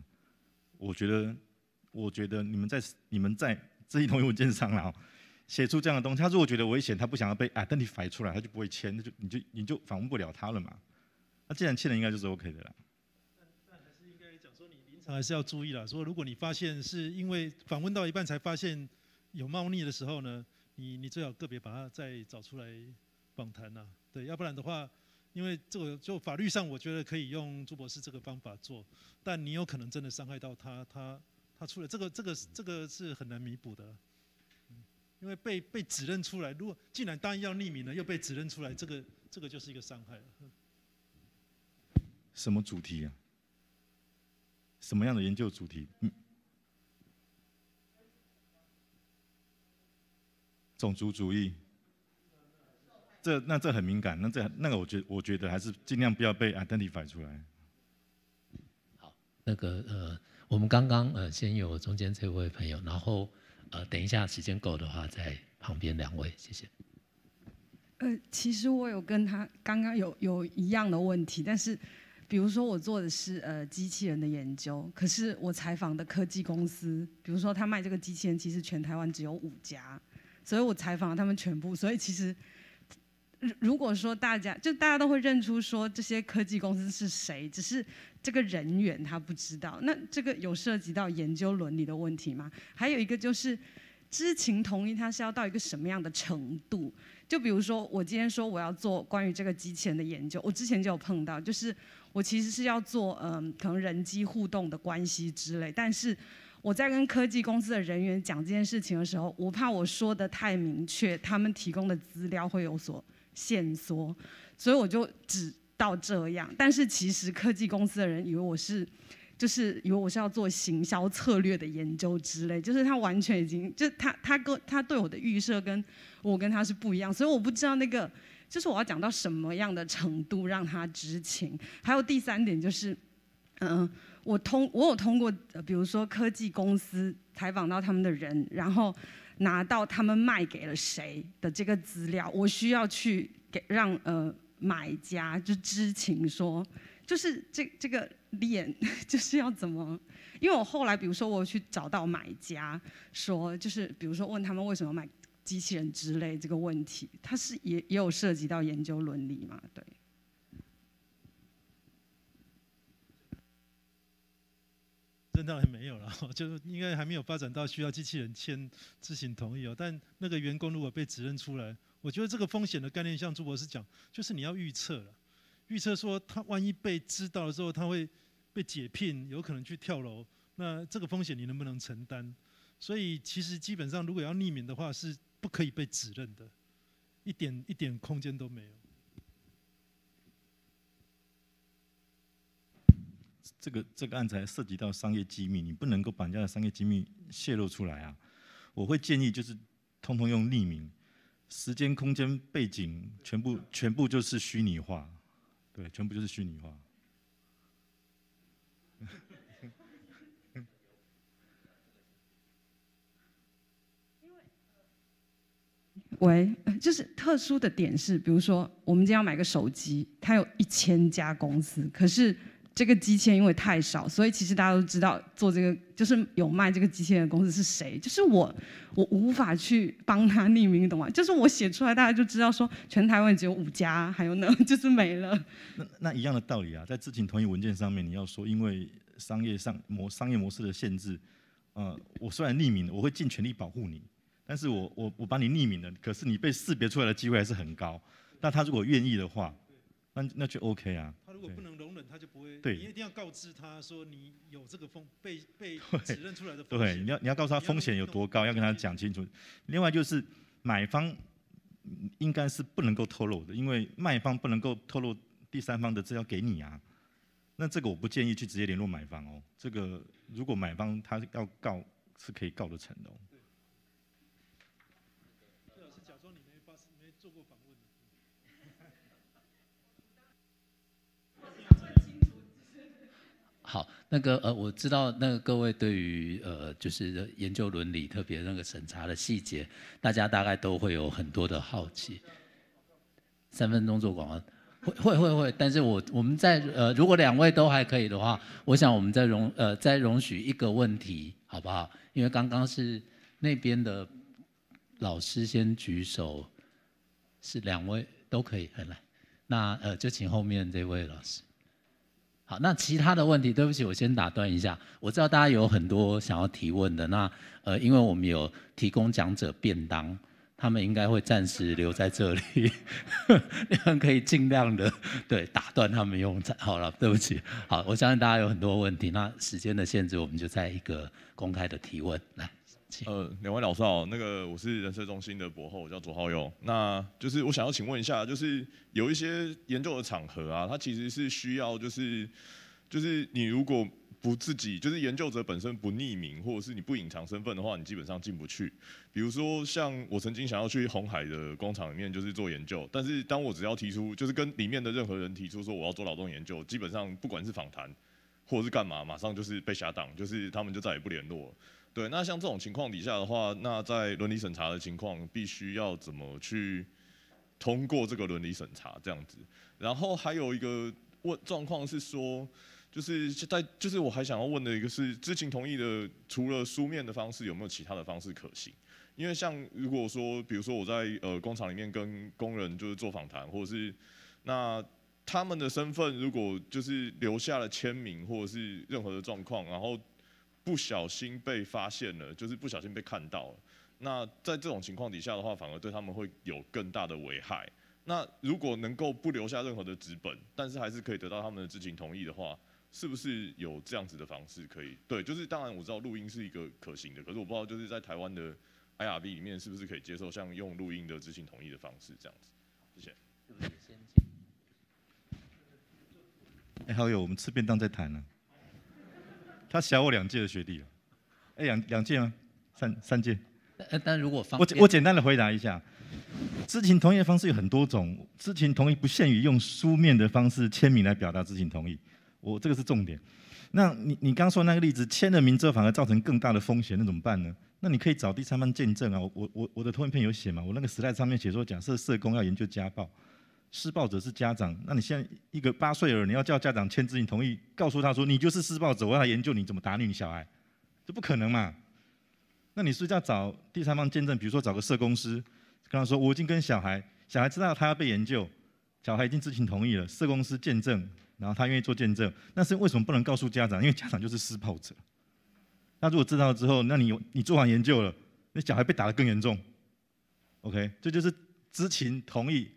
我觉得，我觉得你们在你们在知情同意文件上啊，写出这样的东西，他如果觉得危险，他不想要被啊，但你反映出来，他就不会签，那就你就你就访问不了他了嘛。那既然签了，应该就是 OK 的了。但还是应该讲说，你临床还是要注意了。说如果你发现是因为访问到一半才发现有猫腻的时候呢？你你最好个别把它再找出来访谈呐，对，要不然的话，因为这个就法律上我觉得可以用朱博士这个方法做，但你有可能真的伤害到他，他他出来这个这个这个是很难弥补的，因为被被指认出来，如果既然答应要匿名了，又被指认出来，这个这个就是一个伤害了。什么主题啊？什么样的研究主题？种族主义，这那这很敏感，那这那个我觉我觉得还是尽量不要被 identify 出来。好，那个呃，我们刚刚呃先有中间这位朋友，然后呃等一下时间够的话，在旁边两位，谢谢。呃，其实我有跟他刚刚有有一样的问题，但是比如说我做的是呃机器人的研究，可是我采访的科技公司，比如说他卖这个机器人，其实全台湾只有五家。所以我采访了他们全部。所以其实，如果说大家就大家都会认出说这些科技公司是谁，只是这个人员他不知道。那这个有涉及到研究伦理的问题吗？还有一个就是知情同意，它是要到一个什么样的程度？就比如说我今天说我要做关于这个机器人的研究，我之前就有碰到，就是我其实是要做嗯可能人机互动的关系之类，但是。我在跟科技公司的人员讲这件事情的时候，我怕我说的太明确，他们提供的资料会有所限缩，所以我就只到这样。但是其实科技公司的人以为我是，就是以为我是要做行销策略的研究之类，就是他完全已经，就他他跟他对我的预设跟我跟他是不一样，所以我不知道那个就是我要讲到什么样的程度让他知情。还有第三点就是，嗯。我通我有通过，比如说科技公司采访到他们的人，然后拿到他们卖给了谁的这个资料，我需要去给让呃买家就知情说，就是这这个链 就是要怎么？因为我后来比如说我去找到买家说，就是比如说问他们为什么买机器人之类这个问题，他是也也有涉及到研究伦理嘛，对。当然没有了，就应该还没有发展到需要机器人签自行同意哦。但那个员工如果被指认出来，我觉得这个风险的概念，像朱博士讲，就是你要预测了，预测说他万一被知道了之后，他会被解聘，有可能去跳楼，那这个风险你能不能承担？所以其实基本上，如果要匿名的话，是不可以被指认的，一点一点空间都没有。这个这个案子涉及到商业机密，你不能够人家的商业机密泄露出来啊！我会建议就是通通用匿名，时间、空间、背景全部全部就是虚拟化，对，全部就是虚拟化。喂，就是特殊的点是，比如说我们今天要买个手机，它有一千家公司，可是。这个机器人因为太少，所以其实大家都知道做这个就是有卖这个机器人的公司是谁，就是我，我无法去帮他匿名，懂吗？就是我写出来，大家就知道说全台湾只有五家，还有呢，就是没了。那那一样的道理啊，在知情同意文件上面，你要说因为商业上模商业模式的限制，呃，我虽然匿名，我会尽全力保护你，但是我我我把你匿名了，可是你被识别出来的机会还是很高。那他如果愿意的话。那那就 OK 啊。他如果不能容忍，他就不会。对，你一定要告知他说你有这个风被被指认出来的。风对，你要你要告诉他风险有多高，要跟他讲清楚。另外就是买方应该是不能够透露的，因为卖方不能够透露第三方的资料给你啊。那这个我不建议去直接联络买方哦。这个如果买方他要告是可以告得成的。那个呃，我知道那个各位对于呃，就是研究伦理特别那个审查的细节，大家大概都会有很多的好奇。三分钟做广告，会会会会，但是我我们在呃，如果两位都还可以的话，我想我们再容呃再容许一个问题好不好？因为刚刚是那边的老师先举手，是两位都可以，来，那呃就请后面这位老师。好，那其他的问题，对不起，我先打断一下。我知道大家有很多想要提问的，那呃，因为我们有提供讲者便当。他们应该会暂时留在这里，你 们可以尽量的对打断他们用。好了，对不起，好，我相信大家有很多问题。那时间的限制，我们就在一个公开的提问来。呃，两位老师那个我是人社中心的博后，我叫左浩勇。那就是我想要请问一下，就是有一些研究的场合啊，它其实是需要就是就是你如果。不自己就是研究者本身不匿名，或者是你不隐藏身份的话，你基本上进不去。比如说像我曾经想要去红海的工厂里面就是做研究，但是当我只要提出，就是跟里面的任何人提出说我要做劳动研究，基本上不管是访谈或者是干嘛，马上就是被下档，就是他们就再也不联络。对，那像这种情况底下的话，那在伦理审查的情况，必须要怎么去通过这个伦理审查这样子？然后还有一个问状况是说。就是在，就是我还想要问的一个是知情同意的，除了书面的方式，有没有其他的方式可行？因为像如果说，比如说我在呃工厂里面跟工人就是做访谈，或者是那他们的身份如果就是留下了签名或者是任何的状况，然后不小心被发现了，就是不小心被看到了，那在这种情况底下的话，反而对他们会有更大的危害。那如果能够不留下任何的纸本，但是还是可以得到他们的知情同意的话。是不是有这样子的方式可以？对，就是当然我知道录音是一个可行的，可是我不知道就是在台湾的 IRB 里面是不是可以接受像用录音的知情同意的方式这样子。谢谢。哎，好友，我们吃便当再谈啊。他小我两届的学弟啊。哎，两两届吗？三三届。呃，但如果方我我简单的回答一下，知情同意的方式有很多种，知情同意不限于用书面的方式签名来表达知情同意。我这个是重点。那你你刚说那个例子，签了名之后反而造成更大的风险，那怎么办呢？那你可以找第三方见证啊。我我我我的投影片有写嘛，我那个时代上面写说，假设社工要研究家暴，施暴者是家长，那你现在一个八岁儿，你要叫家长签字，你同意，告诉他说你就是施暴者，我要研究你怎么打你小孩，这不可能嘛。那你是要找第三方见证，比如说找个社公司，跟他说我已经跟小孩，小孩知道他要被研究，小孩已经知情同意了，社公司见证。然后他愿意做见证，但是为什么不能告诉家长？因为家长就是施暴者。那如果知道之后，那你有你做完研究了，那小孩被打得更严重。OK，这就是知情同意。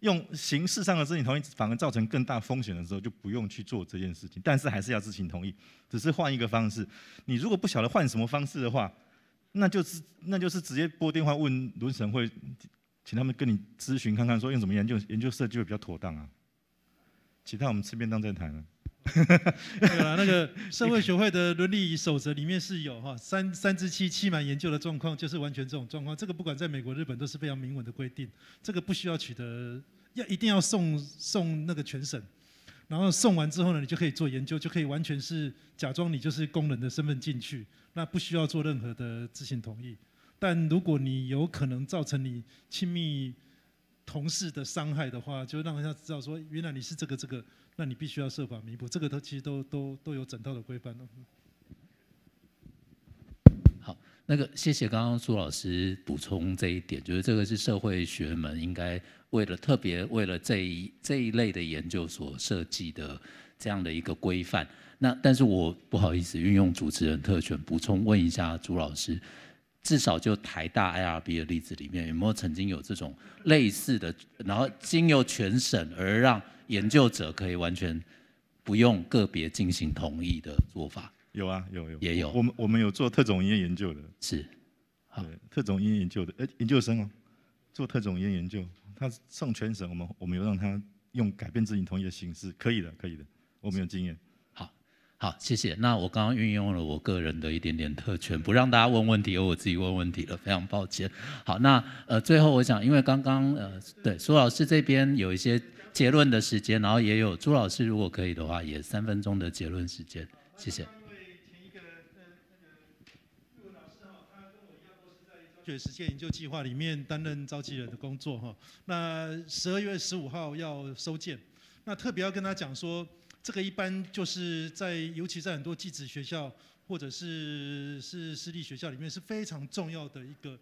用形式上的知情同意反而造成更大风险的时候，就不用去做这件事情。但是还是要知情同意，只是换一个方式。你如果不晓得换什么方式的话，那就是那就是直接拨电话问伦神会，请他们跟你咨询看看，说用什么研究研究设计会比较妥当啊。其他我们吃便当再谈了。对了，那个 社会学会的伦理守则里面是有哈三三之七期满研究的状况，就是完全这种状况。这个不管在美国、日本都是非常明文的规定，这个不需要取得，要一定要送送那个全省，然后送完之后呢，你就可以做研究，就可以完全是假装你就是工人的身份进去，那不需要做任何的知情同意。但如果你有可能造成你亲密同事的伤害的话，就让人家知道说，原来你是这个这个，那你必须要设法弥补。这个都其实都都都有整套的规范了。好，那个谢谢刚刚朱老师补充这一点，就是这个是社会学们应该为了特别为了这一这一类的研究所设计的这样的一个规范。那但是我不好意思运用主持人特权补充问一下朱老师。至少就台大 IRB 的例子里面，有没有曾经有这种类似的，然后经由全省而让研究者可以完全不用个别进行同意的做法？有啊，有有也有。我们我们有做特种研究的，是，好，特种研究的，呃，研究生哦，做特种研究，他上全省，我们我们有让他用改变自己同意的形式，可以的，可以的，我们有经验。好，谢谢。那我刚刚运用了我个人的一点点特权，不让大家问问题，由我自己问问题了，非常抱歉。好，那呃，最后我想，因为刚刚呃，对苏老师这边有一些结论的时间，然后也有朱老师，如果可以的话，也三分钟的结论时间，谢谢。对，前一个呃那个朱老师哈，他跟我一样都是在招选实践研究计划里面担任召集人的工作哈。那十二月十五号要收件，那特别要跟他讲说。这个一般就是在，尤其在很多寄子学校或者是是私立学校里面是非常重要的一个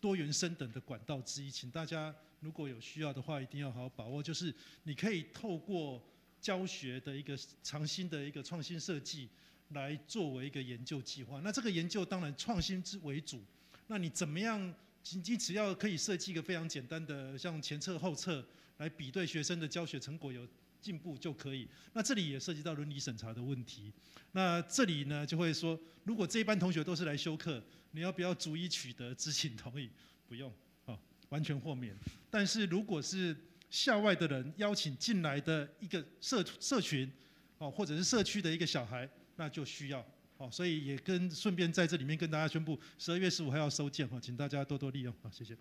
多元升等的管道之一。请大家如果有需要的话，一定要好好把握。就是你可以透过教学的一个创新的一个创新设计来作为一个研究计划。那这个研究当然创新之为主。那你怎么样？仅仅只要可以设计一个非常简单的，像前测后测来比对学生的教学成果有。进步就可以。那这里也涉及到伦理审查的问题。那这里呢，就会说，如果这一班同学都是来修课，你要不要逐一取得知情同意？不用，哦，完全豁免。但是如果是校外的人邀请进来的一个社社群，哦，或者是社区的一个小孩，那就需要。哦，所以也跟顺便在这里面跟大家宣布，十二月十五还要收件，哈，请大家多多利用，好，谢谢。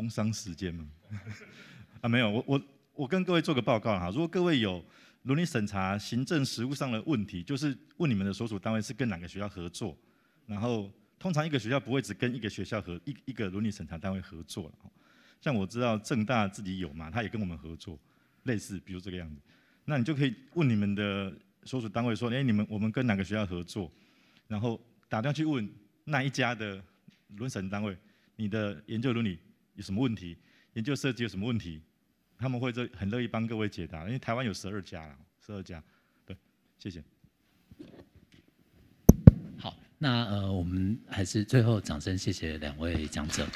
工商时间吗？啊，没有，我我我跟各位做个报告哈。如果各位有伦理审查行政实务上的问题，就是问你们的所属单位是跟哪个学校合作。然后通常一个学校不会只跟一个学校和一一个伦理审查单位合作了。像我知道正大自己有嘛，他也跟我们合作，类似比如这个样子。那你就可以问你们的所属单位说：，哎，你们我们跟哪个学校合作？然后打电话去问那一家的伦理审查单位，你的研究伦理。有什么问题？研究设计有什么问题？他们会这很乐意帮各位解答。因为台湾有十二家，了，十二家。对，谢谢。好，那呃，我们还是最后掌声谢谢两位讲者。